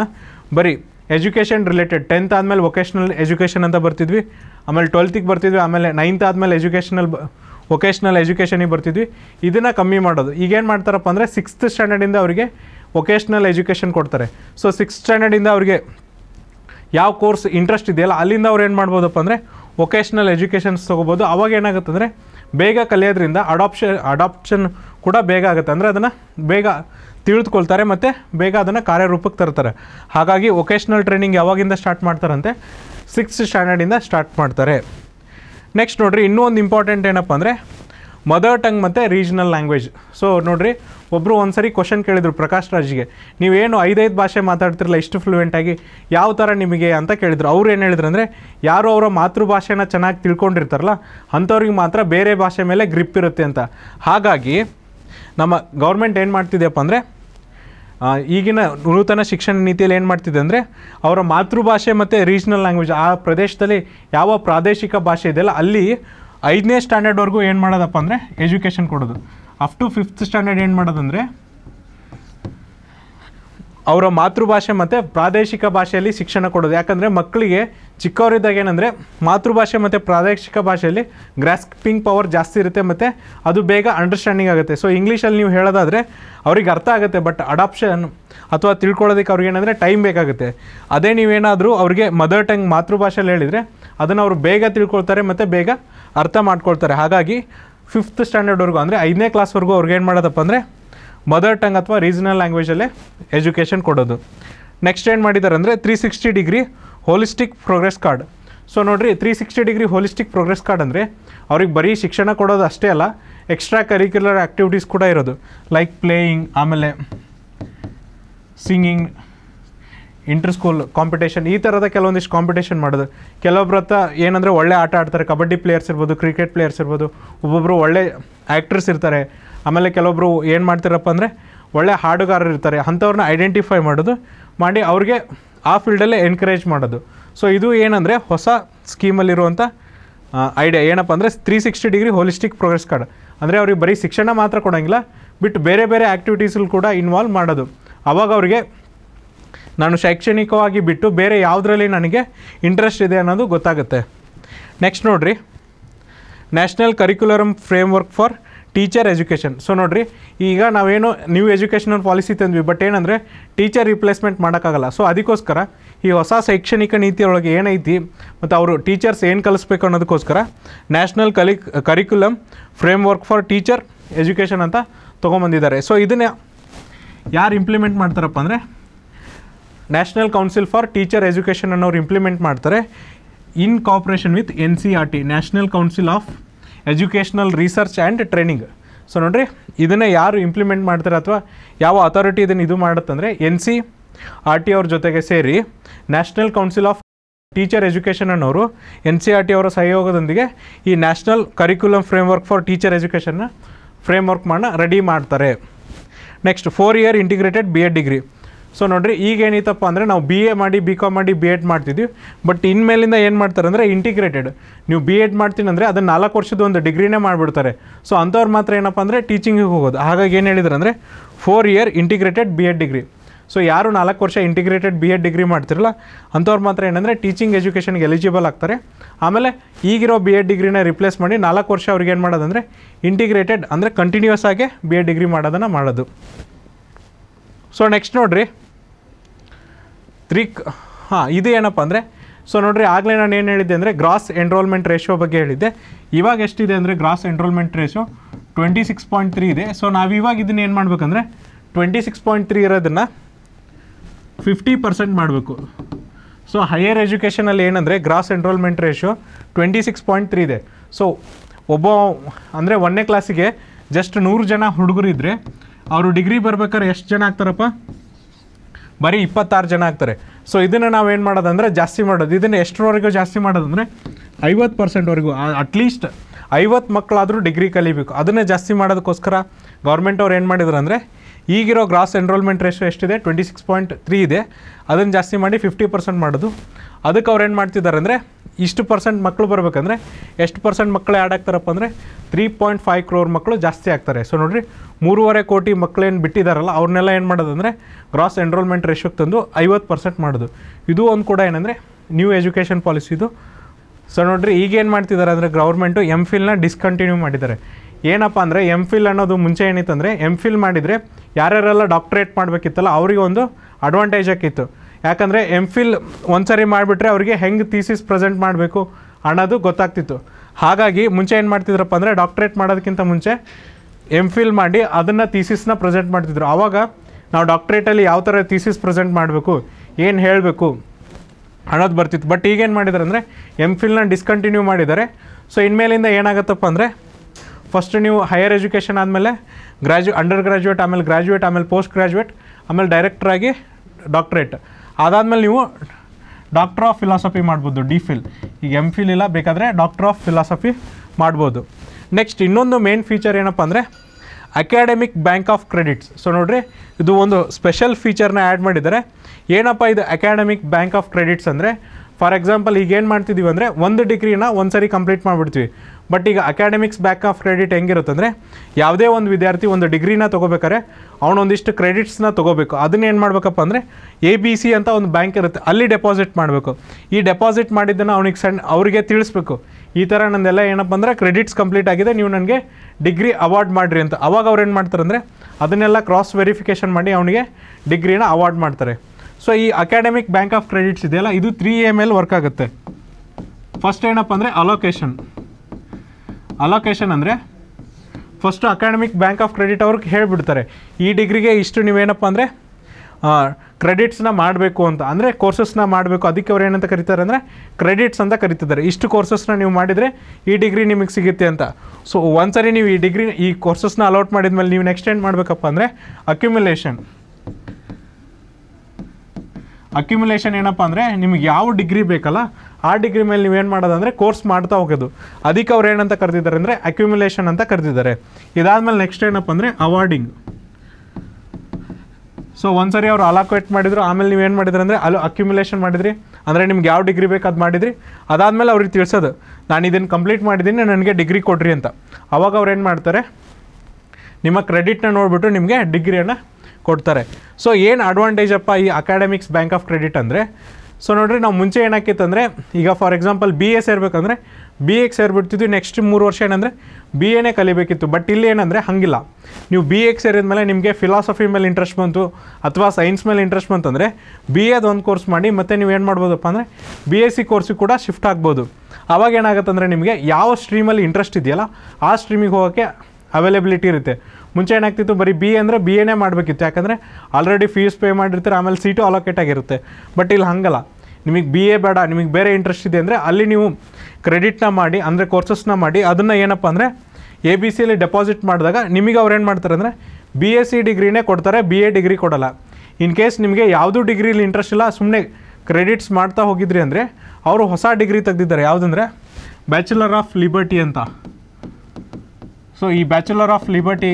ಬರೀ ಎಜುಕೇಷನ್ ರಿಲೇಟೆಡ್ ಟೆಂತ್ ಆದಮೇಲೆ ವೊಕೇಶ್ನಲ್ ಎಜುಕೇಷನ್ ಅಂತ ಬರ್ತಿದ್ವಿ ಆಮೇಲೆ ಟ್ವೆಲ್ತಿಗೆ ಬರ್ತಿದ್ವಿ ಆಮೇಲೆ ನೈನ್ತ್ ಆದಮೇಲೆ ಎಜುಕೇಷನಲ್ ವೊಕೇಶ್ನಲ್ ಎಜುಕೇಷನಿಗೆ ಬರ್ತಿದ್ವಿ ಇದನ್ನು ಕಮ್ಮಿ ಮಾಡೋದು ಈಗೇನು ಮಾಡ್ತಾರಪ್ಪ ಅಂದರೆ ಸಿಕ್ಸ್ತ್ ಸ್ಟ್ಯಾಂಡರ್ಡಿಂದ ಅವರಿಗೆ ವೊಕೇಶ್ನಲ್ ಎಜುಕೇಷನ್ ಕೊಡ್ತಾರೆ ಸೊ ಸಿಕ್ಸ್ತ್ ಸ್ಟ್ಯಾಂಡರ್ಡಿಂದ ಅವರಿಗೆ ಯಾವ ಕೋರ್ಸ್ ಇಂಟ್ರೆಸ್ಟ್ ಇದೆಯಲ್ಲ ಅಲ್ಲಿಂದ ಅವ್ರು ಏನು ಮಾಡ್ಬೋದಪ್ಪ ಅಂದರೆ ವೊಕೇಶ್ನಲ್ ಎಜುಕೇಷನ್ಸ್ ತೊಗೋಬೋದು ಅವಾಗ ಏನಾಗುತ್ತೆ ಅಂದರೆ ಬೇಗ ಕಲಿಯೋದ್ರಿಂದ ಅಡಾಪ್ಷನ್ ಅಡಾಪ್ಷನ್ ಕೂಡ ಬೇಗ ಆಗುತ್ತೆ ಅಂದರೆ ಅದನ್ನು ಬೇಗ ತಿಳಿದುಕೊಳ್ತಾರೆ ಮತ್ತು ಬೇಗ ಅದನ್ನು ಕಾರ್ಯರೂಪಕ್ಕೆ ತರ್ತಾರೆ ಹಾಗಾಗಿ ವೊಕೇಶ್ನಲ್ ಟ್ರೈನಿಂಗ್ ಯಾವಾಗಿಂದ ಸ್ಟಾರ್ಟ್ ಮಾಡ್ತಾರಂತೆ ಸಿಕ್ಸ್ತ್ ಸ್ಟ್ಯಾಂಡರ್ಡಿಂದ ಸ್ಟಾರ್ಟ್ ಮಾಡ್ತಾರೆ ನೆಕ್ಸ್ಟ್ ನೋಡಿರಿ ಇನ್ನೂ ಒಂದು ಇಂಪಾರ್ಟೆಂಟ್ ಏನಪ್ಪ ಅಂದರೆ ಮದರ್ ಟಂಗ್ ಮತ್ತು ರೀಜನಲ್ ಲ್ಯಾಂಗ್ವೇಜ್ ಸೊ ನೋಡಿರಿ ಒಬ್ಬರು ಒಂದ್ಸರಿ ಸರಿ ಕ್ವಶನ್ ಕೇಳಿದರು ಪ್ರಕಾಶ್ ರಾಜ್ಗೆ ನೀವೇನು ಐದೈದು ಭಾಷೆ ಮಾತಾಡ್ತಿರಲ್ಲ ಇಷ್ಟು ಫ್ಲೂಯೆಂಟಾಗಿ ಯಾವ ಥರ ನಿಮಗೆ ಅಂತ ಕೇಳಿದರು ಅವ್ರು ಏನು ಹೇಳಿದ್ರು ಅಂದರೆ ಯಾರು ಅವರ ಮಾತೃಭಾಷೆನ ಚೆನ್ನಾಗಿ ತಿಳ್ಕೊಂಡಿರ್ತಾರಲ್ಲ ಅಂಥವ್ರಿಗೆ ಮಾತ್ರ ಬೇರೆ ಭಾಷೆ ಮೇಲೆ ಗ್ರಿಪ್ ಇರುತ್ತೆ ಅಂತ ಹಾಗಾಗಿ ನಮ್ಮ ಗೌರ್ಮೆಂಟ್ ಏನು ಮಾಡ್ತಿದೆಯಪ್ಪ ಅಂದರೆ ಈಗಿನ ನೂತನ ಶಿಕ್ಷಣ ನೀತಿಯಲ್ಲಿ ಏನು ಮಾಡ್ತಿದೆ ಅಂದರೆ ಅವರ ಮಾತೃಭಾಷೆ ಮತ್ತು ರೀಜ್ನಲ್ ಲ್ಯಾಂಗ್ವೇಜ್ ಆ ಪ್ರದೇಶದಲ್ಲಿ ಯಾವ ಪ್ರಾದೇಶಿಕ ಭಾಷೆ ಇದೆಯಲ್ಲ ಅಲ್ಲಿ ಐದನೇ ಸ್ಟ್ಯಾಂಡರ್ಡ್ವರೆಗೂ ಏನು ಮಾಡೋದಪ್ಪ ಅಂದರೆ ಎಜುಕೇಷನ್ ಕೊಡೋದು ಅಪ್ ಟು ಫಿಫ್ತ್ ಸ್ಟ್ಯಾಂಡರ್ಡ್ ಏನು ಮಾಡೋದಂದರೆ ಅವರ ಮಾತೃಭಾಷೆ ಮತ್ತು ಪ್ರಾದೇಶಿಕ ಭಾಷೆಯಲ್ಲಿ ಶಿಕ್ಷಣ ಕೊಡೋದು ಯಾಕಂದರೆ ಮಕ್ಕಳಿಗೆ ಚಿಕ್ಕವರಿದ್ದಾಗ ಏನಂದರೆ ಮಾತೃಭಾಷೆ ಮತ್ತು ಪ್ರಾದೇಶಿಕ ಭಾಷೆಯಲ್ಲಿ ಗ್ರಾಸ್ಪಿಂಗ್ ಪವರ್ ಜಾಸ್ತಿ ಇರುತ್ತೆ ಮತ್ತು ಅದು ಬೇಗ ಅಂಡರ್ಸ್ಟ್ಯಾಂಡಿಂಗ್ ಆಗುತ್ತೆ ಸೊ ಇಂಗ್ಲೀಷಲ್ಲಿ ನೀವು ಹೇಳೋದಾದರೆ ಅವ್ರಿಗೆ ಅರ್ಥ ಆಗುತ್ತೆ ಬಟ್ ಅಡಾಪ್ಷನ್ ಅಥವಾ ತಿಳ್ಕೊಳ್ಳೋದಕ್ಕೆ ಅವ್ರಿಗೆ ಏನಂದರೆ ಟೈಮ್ ಬೇಕಾಗುತ್ತೆ ಅದೇ ನೀವೇನಾದರೂ ಅವ್ರಿಗೆ ಮದರ್ ಟಂಗ್ ಮಾತೃಭಾಷೆಯಲ್ಲಿ ಹೇಳಿದರೆ ಅದನ್ನು ಅವರು ಬೇಗ ತಿಳ್ಕೊಳ್ತಾರೆ ಮತ್ತು ಬೇಗ ಅರ್ಥ ಮಾಡ್ಕೊಳ್ತಾರೆ ಹಾಗಾಗಿ ಫಿಫ್ತ್ ಸ್ಟ್ಯಾಂಡರ್ಡ್ವರೆಗೂ ಅಂದರೆ ಐದನೇ ಕ್ಲಾಸ್ವರೆಗೂ ಅವ್ರಿಗೆ ಏನು ಮಾಡೋದಪ್ಪ ಅಂದರೆ ಮದರ್ ಟಂಗ್ ಅಥವಾ ರೀಜನಲ್ ಲ್ಯಾಂಗ್ವೇಜಲ್ಲೇ ಎಜುಕೇಷನ್ ಕೊಡೋದು ನೆಕ್ಸ್ಟ್ ಏನು ಮಾಡಿದ್ದಾರೆ ಅಂದರೆ three sixty degree holistic progress card so ನೋಡಿರಿ three sixty degree holistic progress card ಅಂದರೆ ಅವ್ರಿಗೆ ಬರೀ ಶಿಕ್ಷಣ ಕೊಡೋದು ಅಷ್ಟೇ ಅಲ್ಲ ಎಕ್ಸ್ಟ್ರಾ ಕರಿಕ್ಯುಲರ್ ಆ್ಯಕ್ಟಿವಿಟೀಸ್ ಕೂಡ ಇರೋದು ಲೈಕ್ ಪ್ಲೇಯಿಂಗ್ ಆಮೇಲೆ ಸಿಂಗಿಂಗ್ ಇಂಟರ್ ಸ್ಕೂಲ್ ಕಾಂಪಿಟೇಷನ್ ಈ ಥರದ ಕೆಲವೊಂದಿಷ್ಟು ಕಾಂಪಿಟೇಷನ್ ಮಾಡೋದು ಕೆಲವೊಬ್ಬರ ಹತ್ರ ಏನಂದರೆ ಒಳ್ಳೆ ಆಟ ಆಡ್ತಾರೆ ಕಬಡ್ಡಿ ಪ್ಲೇಯರ್ಸ್ ಇರ್ಬೋದು ಕ್ರಿಕೆಟ್ ಪ್ಲೇಯರ್ಸ್ ಇರ್ಬೋದು ಒಬ್ಬೊಬ್ಬರು ಒಳ್ಳೆ ಆ್ಯಕ್ಟ್ರಸ್ ಇರ್ತಾರೆ ಆಮೇಲೆ ಕೆಲವೊಬ್ಬರು ಏನು ಮಾಡ್ತಿರಪ್ಪ ಅಂದರೆ ಒಳ್ಳೆ ಹಾಡುಗಾರರು ಇರ್ತಾರೆ ಅಂಥವ್ರನ್ನ ಐಡೆಂಟಿಫೈ ಮಾಡೋದು ಮಾಡಿ ಅವ್ರಿಗೆ ಆ ಫೀಲ್ಡಲ್ಲೇ ಎನ್ಕರೇಜ್ ಮಾಡೋದು ಸೊ ಇದು ಏನಂದರೆ ಹೊಸ ಸ್ಕೀಮಲ್ಲಿರುವಂಥ ಐಡಿಯಾ ಏನಪ್ಪ ಅಂದರೆ three sixty degree holistic progress card ಅಂದರೆ ಅವ್ರಿಗೆ ಬರೀ ಶಿಕ್ಷಣ ಮಾತ್ರ ಕೊಡೋಂಗಿಲ್ಲ ಬಿಟ್ಟು ಬೇರೆ ಬೇರೆ ಆ್ಯಕ್ಟಿವಿಟೀಸಲ್ಲಿ ಕೂಡ ಇನ್ವಾಲ್ವ್ ಮಾಡೋದು ಅವಾಗ ಅವ್ರಿಗೆ ನಾನು ಶೈಕ್ಷಣಿಕವಾಗಿ ಬಿಟ್ಟು ಬೇರೆ ಯಾವುದರಲ್ಲಿ ನನಗೆ ಇಂಟ್ರೆಸ್ಟ್ ಇದೆ ಅನ್ನೋದು ಗೊತ್ತಾಗುತ್ತೆ ನೆಕ್ಸ್ಟ್ ನೋಡಿರಿ national curriculum framework for teacher education so ನೋಡಿರಿ ಈಗ ನಾವೇನು ನ್ಯೂ ಎಜುಕೇಷನಲ್ ಪಾಲಿಸಿ ತಂದ್ವಿ ಬಟ್ ಏನಂದರೆ ಟೀಚರ್ ರಿಪ್ಲೇಸ್ಮೆಂಟ್ ಮಾಡೋಕ್ಕಾಗಲ್ಲ ಸೊ ಅದಕ್ಕೋಸ್ಕರ ಈ ಹೊಸ ಶೈಕ್ಷಣಿಕ ನೀತಿಯೊಳಗೆ ಏನೈತಿ ಮತ್ತು ಅವರು ಟೀಚರ್ಸ್ ಏನು ಕಲಿಸ್ಬೇಕು ಅನ್ನೋದಕ್ಕೋಸ್ಕರ ನ್ಯಾಷನಲ್ ಕಲಿ curriculum framework for teacher education ಅಂತ ತೊಗೊಂಬಂದಿದ್ದಾರೆ ಸೊ ಇದನ್ನೇ ಯಾರು ಇಂಪ್ಲಿಮೆಂಟ್ ಮಾಡ್ತಾರಪ್ಪ ಅಂದರೆ national council for teacher education ಅನ್ನೋರು ಇಂಪ್ಲಿಮೆಂಟ್ ಮಾಡ್ತಾರೆ in cooperation with N C R T national council of educational research and training so ನೋಡಿರಿ ಇದನ್ನು ಯಾರು ಇಂಪ್ಲಿಮೆಂಟ್ ಮಾಡ್ತಾರೆ ಅಥವಾ ಯಾವ ಅಥಾರಿಟಿ ಇದನ್ನು ಇದು ಮಾಡುತ್ತಂದರೆ ಎನ್ ಸಿ ಆರ್ ಟಿ ಅವ್ರ ಜೊತೆಗೆ ಸೇರಿ national council of teacher education ಅನ್ನೋರು ಎನ್ ಸಿ ಆರ್ ಟಿ ಅವರ ಸಹಯೋಗದೊಂದಿಗೆ ಈ national curriculum framework for teacher ಎಜುಕೇಷನ್ನ ಫ್ರೇಮ್ವರ್ಕ್ ಮಾಡ ರೆಡಿ ಮಾಡ್ತಾರೆ next four year integrated B Ed degree so ನೋಡ್ರಿ ಈಗ ಏನಿತ್ತಪ್ಪ ಅಂದರೆ ನಾವು ಬಿ ಎ ಮಾಡಿ ಬಿ ಕಾಮ್ ಮಾಡಿ ಬಿ ಎಡ್ ಮಾಡ್ತಿದ್ವಿ ಬಟ್ ಇನ್ಮೇಲಿಂದ ಏನು ಮಾಡ್ತಾರೆ ಅಂದರೆ ಇಂಟಿಗ್ರೇಟೆಡ್ ನೀವು ಬಿ ಎಡ್ ಮಾಡ್ತೀನಿ ಅಂದರೆ ಅದನ್ನು ನಾಲ್ಕು ವರ್ಷದ ಒಂದು ಡಿಗ್ರಿನೇ ಮಾಡಿಬಿಡ್ತಾರೆ ಸೊ ಅಂಥವ್ರು ಮಾತ್ರ ಏನಪ್ಪ ಅಂದರೆ ಟೀಚಿಂಗಿಗೆ ಹೋಗೋದು ಹಾಗಾಗಿ ಏನು ಹೇಳಿದ್ರು ಅಂದರೆ four year integrated B Ed degree so ಯಾರು ನಾಲ್ಕು ವರ್ಷ ಇಂಟಿಗ್ರೇಟೆಡ್ ಬಿ ಎಡ್ ಡಿಗ್ರಿ ಮಾಡ್ತಿರಲ್ಲ ಅಂಥವ್ರು ಮಾತ್ರ ಏನಂದರೆ ಟೀಚಿಂಗ್ ಎಜುಕೇಷನ್ಗೆ ಎಲಿಜಿಬಲ್ ಆಗ್ತಾರೆ ಆಮೇಲೆ ಈಗಿರೋ ಬಿ ಎಡ್ ಡಿಗ್ರಿನ ರಿಪ್ಲೇಸ್ ಮಾಡಿ ನಾಲ್ಕು ವರ್ಷ ಅವ್ರಿಗೆ ಏನು ಮಾಡೋದಂದರೆ ಇಂಟಿಗ್ರೇಟೆಡ್ ಅಂದರೆ ಕಂಟಿನ್ಯೂಸ್ ಆಗಿ ಬಿ ಎಡ್ ಡಿಗ್ರಿ ಮಾಡೋದನ್ನು ಮಾಡೋದು ಸೊ ನೆಕ್ಸ್ಟ್ ನೋಡಿರಿ ತ್ರೀ ಹಾಂ ಇದು ಏನಪ್ಪ ಅಂದರೆ ಸೊ ನೋಡಿರಿ ಆಗಲೇ ನಾನು ಏನು ಹೇಳಿದ್ದೆ ಅಂದರೆ ಗ್ರಾಸ್ ಎನ್ರೋಲ್ಮೆಂಟ್ ರೇಷೋ ಬಗ್ಗೆ ಹೇಳಿದ್ದೆ ಇವಾಗ ಎಷ್ಟಿದೆ ಅಂದರೆ gross enrolment ratio twenty six point three ಇದೆ ಸೊ ನಾವು ಇವಾಗ ಇದನ್ನು ಏನು ಮಾಡಬೇಕಂದ್ರೆ ಟ್ವೆಂಟಿ ಸಿಕ್ಸ್ ಪಾಯಿಂಟ್ ತ್ರೀ ಇರೋದನ್ನು ಫಿಫ್ಟಿ ಪರ್ಸೆಂಟ್ ಮಾಡಬೇಕು ಸೊ ಹೈಯರ್ ಎಜುಕೇಷನಲ್ಲಿ ಏನಂದರೆ gross enrolment ratio twenty six point three ಇದೆ ಸೊ ಒಬ್ಬ ಅಂದರೆ ಒಂದನೇ ಕ್ಲಾಸಿಗೆ ಜಸ್ಟ್ ನೂರು ಜನ ಹುಡುಗರು ಇದ್ದರೆ ಅವರು ಡಿಗ್ರಿ ಬರ್ಬೇಕಾದ್ರೆ ಎಷ್ಟು ಜನ ಆಗ್ತಾರಪ್ಪ ಬರೀ ಇಪ್ಪತ್ತಾರು ಜನ ಆಗ್ತಾರೆ ಸೊ ಇದನ್ನು ನಾವು ಏನು ಮಾಡೋದಂದರೆ ಜಾಸ್ತಿ ಮಾಡೋದು ಇದನ್ನು ಎಷ್ಟರವರೆಗೂ ಜಾಸ್ತಿ ಮಾಡೋದಂದರೆ ಐವತ್ತು ಪರ್ಸೆಂಟ್ವರೆಗೂ ಅಟ್ಲೀಸ್ಟ್ ಐವತ್ತು ಮಕ್ಕಳಾದರೂ ಡಿಗ್ರಿ ಕಲಿಬೇಕು ಅದನ್ನೇ ಜಾಸ್ತಿ ಮಾಡೋದಕ್ಕೋಸ್ಕರ ಗೌರ್ಮೆಂಟ್ ಅವ್ರು ಏನು ಮಾಡಿದ್ರು ಅಂದರೆ ಈಗಿರೋ ಗ್ರಾಸ್ ಎನ್ರೋಲ್ಮೆಂಟ್ ರೇಷೋ ಎಷ್ಟಿದೆ ಟ್ವೆಂಟಿ ಸಿಕ್ಸ್ ಪಾಯಿಂಟ್ ತ್ರೀ ಇದೆ ಅದನ್ನು ಜಾಸ್ತಿ ಮಾಡಿ ಫಿಫ್ಟಿ ಪರ್ಸೆಂಟ್ ಮಾಡೋದು ಅದಕ್ಕೆ ಅವ್ರು ಏನು ಮಾಡ್ತಿದ್ದಾರೆ ಅಂದರೆ ಇಷ್ಟು ಪರ್ಸೆಂಟ್ ಮಕ್ಕಳು ಬರಬೇಕಂದ್ರೆ ಎಷ್ಟು ಪರ್ಸೆಂಟ್ ಮಕ್ಕಳು ಆ್ಯಡ್ ಆಗ್ತಾರಪ್ಪ ಅಂದರೆ ತ್ರೀ ಪಾಯಿಂಟ್ ಫೈವ್ ಕ್ರೋರ್ ಮಕ್ಕಳು ಜಾಸ್ತಿ ಆಗ್ತಾರೆ ಸೊ ನೋಡಿರಿ ಮೂರುವರೆ ಕೋಟಿ ಮಕ್ಕಳೇನು ಬಿಟ್ಟಿದ್ದಾರಲ್ಲ ಅವ್ರನ್ನೆಲ್ಲ ಏನು ಮಾಡೋದು ಅಂದರೆ ಗ್ರಾಸ್ ಎನ್ರೋಲ್ಮೆಂಟ್ ರೇಷೋಗೆ ತಂದು ಐವತ್ತು ಪರ್ಸೆಂಟ್ ಮಾಡೋದು ಇದು ಒಂದು ಕೂಡ ಏನಂದರೆ ನ್ಯೂ ಎಜುಕೇಷನ್ ಪಾಲಿಸಿದು ಸೊ ನೋಡ್ರಿ ಈಗೇನು ಮಾಡ್ತಿದ್ದಾರೆ ಅಂದರೆ ಗೌರ್ಮೆಂಟು ಎಮ್ ಫಿಲ್ನ ಡಿಸ್ಕಂಟಿನ್ಯೂ ಮಾಡಿದ್ದಾರೆ ಏನಪ್ಪ ಅಂದರೆ ಎಮ್ ಫಿಲ್ ಅನ್ನೋದು ಮುಂಚೆ ಏನಿತ್ತಂದರೆ ಎಮ್ ಫಿಲ್ ಮಾಡಿದರೆ ಯಾರ್ಯಾರೆಲ್ಲ ಡಾಕ್ಟ್ರೇಟ್ ಮಾಡಬೇಕಿತ್ತಲ್ಲ ಅವ್ರಿಗೆ ಒಂದು ಅಡ್ವಾಂಟೇಜ್ ಆಗಿತ್ತು ಯಾಕಂದರೆ ಎಮ್ ಫಿಲ್ ಒಂದು ಸರಿ ಮಾಡಿಬಿಟ್ರೆ ಅವರಿಗೆ ಹೆಂಗೆ ಥೀಸಿಸ್ ಪ್ರೆಸೆಂಟ್ ಮಾಡಬೇಕು ಅನ್ನೋದು ಗೊತ್ತಾಗ್ತಿತ್ತು ಹಾಗಾಗಿ ಮುಂಚೆ ಏನು ಮಾಡ್ತಿದ್ರಪ್ಪ ಅಂದರೆ ಡಾಕ್ಟ್ರೇಟ್ ಮಾಡೋದಕ್ಕಿಂತ ಮುಂಚೆ ಎಮ್ ಫಿಲ್ ಮಾಡಿ ಅದನ್ನು ಥೀಸಿಸ್ನ ಪ್ರೆಸೆಂಟ್ ಮಾಡ್ತಿದ್ರು ಆವಾಗ ನಾವು ಡಾಕ್ಟ್ರೇಟಲ್ಲಿ ಯಾವ ಥರ ಥೀಸಿಸ್ ಪ್ರೆಸೆಂಟ್ ಮಾಡಬೇಕು ಏನು ಹೇಳಬೇಕು ಅನ್ನೋದು ಬರ್ತಿತ್ತು ಬಟ್ ಈಗೇನು ಮಾಡಿದ್ದಾರೆ ಅಂದರೆ ಎಮ್ ಫಿಲ್ನ ಡಿಸ್ಕಂಟಿನ್ಯೂ ಮಾಡಿದ್ದಾರೆ ಸೊ ಇನ್ಮೇಲಿಂದ ಏನಾಗುತ್ತಪ್ಪ ಅಂದರೆ ಫಸ್ಟ್ ನೀವು ಹೈಯರ್ ಎಜುಕೇಷನ್ ಆದಮೇಲೆ ಗ್ರ್ಯಾಜು ಅಂಡರ್ ಗ್ರ್ಯಾಜುಯೇಟ್ ಆಮೇಲೆ ಗ್ರ್ಯಾಜುಯೇಟ್ ಆಮೇಲೆ ಪೋಸ್ಟ್ ಗ್ರ್ಯಾಜುಯೇಟ್ ಆಮೇಲೆ ಡೈರೆಕ್ಟ್ರಾಗಿ ಡಾಕ್ಟ್ರೇಟ್ ಅದಾದಮೇಲೆ ನೀವು ಡಾಕ್ಟರ್ ಆಫ್ ಫಿಲಾಸಫಿ ಮಾಡ್ಬೋದು ಡಿ ಫಿಲ್ ಈಗ ಎಮ್ ಫಿಲ್ ಇಲ್ಲ ಬೇಕಾದರೆ ಡಾಕ್ಟರ್ ಆಫ್ ಫಿಲಾಸಫಿ ಮಾಡ್ಬೋದು ನೆಕ್ಸ್ಟ್ ಇನ್ನೊಂದು ಮೇನ್ ಫೀಚರ್ ಏನಪ್ಪ ಅಂದರೆ academic bank of credits so ನೋಡಿರಿ ಇದು ಒಂದು ಸ್ಪೆಷಲ್ ಫೀಚರ್ನ ಆ್ಯಡ್ ಮಾಡಿದ್ದಾರೆ ಏನಪ್ಪ ಇದು ಅಕಾಡೆಮಿಕ್ ಬ್ಯಾಂಕ್ ಆಫ್ ಕ್ರೆಡಿಟ್ಸ್ ಅಂದರೆ ಫಾರ್ ಎಕ್ಸಾಂಪಲ್ ಈಗೇನು ಮಾಡ್ತಿದ್ದೀವಿ ಅಂದರೆ ಒಂದು ಡಿಗ್ರಿನ ಒಂದು ಸರಿ ಕಂಪ್ಲೀಟ್ ಮಾಡಿಬಿಡ್ತೀವಿ ಬಟ್ ಈಗ ಅಕಾಡೆಮಿಕ್ಸ್ ಬ್ಯಾಕ್ ಆಫ್ ಕ್ರೆಡಿಟ್ ಹೆಂಗಿರುತ್ತೆ ಅಂದರೆ ಯಾವುದೇ ಒಂದು ವಿದ್ಯಾರ್ಥಿ ಒಂದು ಡಿಗ್ರಿನ ತೊಗೋಬೇಕಾರೆ ಅವನೊಂದಿಷ್ಟು ಕ್ರೆಡಿಟ್ಸ್ನ ತೊಗೋಬೇಕು ಅದನ್ನೇನು ಮಾಡಬೇಕಪ್ಪ ಅಂದರೆ ಎ ಬಿ ಸಿ ಅಂತ ಒಂದು ಬ್ಯಾಂಕ್ ಇರುತ್ತೆ ಅಲ್ಲಿ ಡೆಪಾಸಿಟ್ ಮಾಡಬೇಕು ಈ ಡೆಪಾಸಿಟ್ ಮಾಡಿದ್ದನ್ನು ಅವ್ನಿಗೆ ಸಣ್ಣ ಅವರಿಗೆ ತಿಳಿಸ್ಬೇಕು ಈ ಥರ ನಂದೆಲ್ಲ ಏನಪ್ಪ ಅಂದರೆ ಕ್ರೆಡಿಟ್ಸ್ ಕಂಪ್ಲೀಟ್ ಆಗಿದೆ ನೀವು ನನಗೆ ಡಿಗ್ರಿ ಅವಾರ್ಡ್ ಮಾಡಿರಿ ಅಂತ ಅವಾಗ ಅವ್ರು ಏನು ಮಾಡ್ತಾರೆ ಅಂದರೆ ಅದನ್ನೆಲ್ಲ ಕ್ರಾಸ್ ವೆರಿಫಿಕೇಷನ್ ಮಾಡಿ ಅವನಿಗೆ ಡಿಗ್ರಿನ ಅವಾರ್ಡ್ ಮಾಡ್ತಾರೆ ಸೊ ಈ ಅಕಾಡೆಮಿಕ್ ಬ್ಯಾಂಕ್ ಆಫ್ ಕ್ರೆಡಿಟ್ಸ್ ಇದೆಯಲ್ಲ ಇದು ತ್ರೀ ಎ ಎಲ್ ವರ್ಕ್ ಆಗುತ್ತೆ ಫಸ್ಟ್ ಏನಪ್ಪ ಅಂದರೆ ಅಲೋಕೇಶನ್ ಅಲೋಕೇಶನ್ ಅಂದರೆ first academic bank of credit ಅವ್ರಿಗೆ ಹೇಳಿಬಿಡ್ತಾರೆ ಈ ಡಿಗ್ರಿಗೆ ಇಷ್ಟು ನೀವೇನಪ್ಪ ಅಂದರೆ ಕ್ರೆಡಿಟ್ಸ್ನ ಮಾಡಬೇಕು ಅಂತ ಅಂದರೆ ಕೋರ್ಸಸ್ನ ಮಾಡಬೇಕು ಅದಕ್ಕೆ ಅವ್ರು ಏನಂತ ಕರೀತಾರೆ ಅಂದರೆ ಕ್ರೆಡಿಟ್ಸ್ ಅಂತ ಕರಿತಿದ್ದಾರೆ ಇಷ್ಟು ಕೋರ್ಸಸ್ನ ನೀವು ಮಾಡಿದರೆ ಈ ಡಿಗ್ರಿ ನಿಮಗೆ ಸಿಗುತ್ತೆ ಅಂತ ಸೊ ಒಂದ್ಸರಿ ನೀವು ಈ ಡಿಗ್ರಿ ಈ ಕೋರ್ಸಸ್ನ ಅಲೌಟ್ ಮೇಲೆ ನೀವು ನೆಕ್ಸ್ಟ್ ಏನು ಮಾಡಬೇಕಪ್ಪ ಅಂದರೆ ಅಕ್ಯುಮುಲೇಷನ್ ಅಕ್ಯುಮುಲೇಷನ್ ಏನಪ್ಪ ಅಂದರೆ ನಿಮಗೆ ಯಾವ ಡಿಗ್ರಿ ಬೇಕಲ್ಲ ಆ ಡಿಗ್ರಿ ಮೇಲೆ ನೀವೇನು ಮಾಡೋದಂದರೆ ಕೋರ್ಸ್ ಮಾಡ್ತಾ ಹೋಗೋದು ಅದಕ್ಕೆ ಅವ್ರು ಏನಂತ ಕರೆದಿದ್ದಾರೆ ಅಂದರೆ ಅಕ್ಯುಮುಲೇಷನ್ ಅಂತ ಕರೆದಿದ್ದಾರೆ ಇದಾದಮೇಲೆ ನೆಕ್ಸ್ಟ್ ಏನಪ್ಪ ಅಂದರೆ ಅವಾರ್ಡಿಂಗ್ ಸೊ ಒಂದ್ಸರಿ ಅವ್ರು ಅಲಾಕ್ವೇಟ್ ಮಾಡಿದ್ರು ಆಮೇಲೆ ನೀವೇನು ಮಾಡಿದ್ರಿ ಅಂದರೆ ಅಲ್ಲೂ ಅಕ್ಯುಮುಲೇಷನ್ ಮಾಡಿದ್ರಿ ಅಂದರೆ ನಿಮ್ಗೆ ಯಾವ ಡಿಗ್ರಿ ಬೇಕು ಅದು ಮಾಡಿದ್ರಿ ಅದಾದಮೇಲೆ ಅವ್ರಿಗೆ ತಿಳಿಸೋದು ನಾನು ಇದನ್ನು ಕಂಪ್ಲೀಟ್ ಮಾಡಿದ್ದೀನಿ ನನಗೆ ಡಿಗ್ರಿ ಕೊಡ್ರಿ ಅಂತ ಅವಾಗ ಅವ್ರು ಏನು ಮಾಡ್ತಾರೆ ನಿಮ್ಮ ಕ್ರೆಡಿಟ್ನ ನೋಡಿಬಿಟ್ಟು ನಿಮಗೆ ಡಿಗ್ರಿಯನ್ನು ಕೊಡ್ತಾರೆ ಸೊ ಏನು ಅಡ್ವಾಂಟೇಜಪ್ಪ ಈ ಅಕಾಡೆಮಿಕ್ಸ್ ಬ್ಯಾಂಕ್ ಆಫ್ ಕ್ರೆಡಿಟ್ ಅಂದರೆ ಸೊ ನೋಡಿರಿ ನಾವು ಮುಂಚೆ ಅಂದರೆ ಈಗ ಫಾರ್ ಎಕ್ಸಾಂಪಲ್ ಬಿ ಎ ಸೇರ್ಬೇಕಂದ್ರೆ ಬಿ ಎಗೆ ಸೇರಿಬಿಡ್ತಿದ್ವಿ ನೆಕ್ಸ್ಟ್ ಮೂರು ವರ್ಷ ಏನಂದರೆ ಬಿ ಎನೇ ಕಲಿಬೇಕಿತ್ತು ಬಟ್ ಇಲ್ಲಿ ಏನಂದರೆ ಹಾಗಿಲ್ಲ ನೀವು ಬಿ ಎಕ್ ಸೇರಿದ ಮೇಲೆ ನಿಮಗೆ ಫಿಲಾಸಫಿ ಮೇಲೆ ಇಂಟ್ರೆಸ್ಟ್ ಬಂತು ಅಥವಾ ಸೈನ್ಸ್ ಮೇಲೆ ಇಂಟ್ರೆಸ್ಟ್ ಬಂತಂದರೆ ಬಿ ಎದು ಒಂದು ಕೋರ್ಸ್ ಮಾಡಿ ಮತ್ತು ನೀವು ಏನು ಮಾಡ್ಬೋದಪ್ಪ ಅಂದರೆ ಬಿ ಎಸ್ ಸಿ ಕೋರ್ಸಿಗೆ ಕೂಡ ಶಿಫ್ಟ್ ಆಗ್ಬೋದು ಆವಾಗ ಅಂದರೆ ನಿಮಗೆ ಯಾವ ಸ್ಟ್ರೀಮಲ್ಲಿ ಇಂಟ್ರೆಸ್ಟ್ ಇದೆಯಲ್ಲ ಆ ಸ್ಟ್ರೀಮಿಗೆ ಹೋಗೋಕ್ಕೆ ಅವೈಲೇಬಿಲಿಟಿ ಇರುತ್ತೆ ಮುಂಚೆ ಏನಾಗ್ತಿತ್ತು ಬರೀ ಬಿ ಎ ಅಂದರೆ ಬಿ ಎನೇ ಮಾಡಬೇಕಿತ್ತು ಯಾಕಂದರೆ ಆಲ್ರೆಡಿ ಫೀಸ್ ಪೇ ಮಾಡಿರ್ತಾರೆ ಆಮೇಲೆ ಸೀಟು ಅಲೋಕೇಟ್ ಆಗಿರುತ್ತೆ ಬಟ್ ಇಲ್ಲಿ ಹಂಗಲ್ಲ ನಿಮಗೆ ಬಿ ಎ ಬೇಡ ನಿಮಗೆ ಬೇರೆ ಇಂಟ್ರೆಸ್ಟ್ ಇದೆ ಅಂದರೆ ಅಲ್ಲಿ ನೀವು ಕ್ರೆಡಿಟ್ನ ಮಾಡಿ ಅಂದರೆ ಕೋರ್ಸಸ್ನ ಮಾಡಿ ಅದನ್ನು ಏನಪ್ಪ ಅಂದರೆ ಎ ಬಿ ಸಿಯಲ್ಲಿ ಡೆಪಾಸಿಟ್ ಮಾಡಿದಾಗ ನಿಮಗೆ ಅವ್ರು ಏನು ಮಾಡ್ತಾರೆ ಅಂದರೆ ಬಿ ಎಸ್ ಸಿ ಡಿಗ್ರಿನೇ ಕೊಡ್ತಾರೆ ಬಿ ಎ ಡಿಗ್ರಿ ಕೊಡಲ್ಲ ಇನ್ ಕೇಸ್ ನಿಮಗೆ ಯಾವುದೂ ಡಿಗ್ರಿಲಿ ಇಂಟ್ರೆಸ್ಟ್ ಇಲ್ಲ ಸುಮ್ಮನೆ ಕ್ರೆಡಿಟ್ಸ್ ಮಾಡ್ತಾ ಹೋಗಿದ್ರಿ ಅಂದರೆ ಅವರು ಹೊಸ ಡಿಗ್ರಿ ತೆಗೆದಿದ್ದಾರೆ ಯಾವುದಂದ್ರೆ ಬ್ಯಾಚುಲರ್ ಆಫ್ ಲಿಬರ್ಟಿ ಅಂತ ಸೊ ಈ ಬ್ಯಾಚುಲರ್ ಆಫ್ ಲಿಬರ್ಟಿ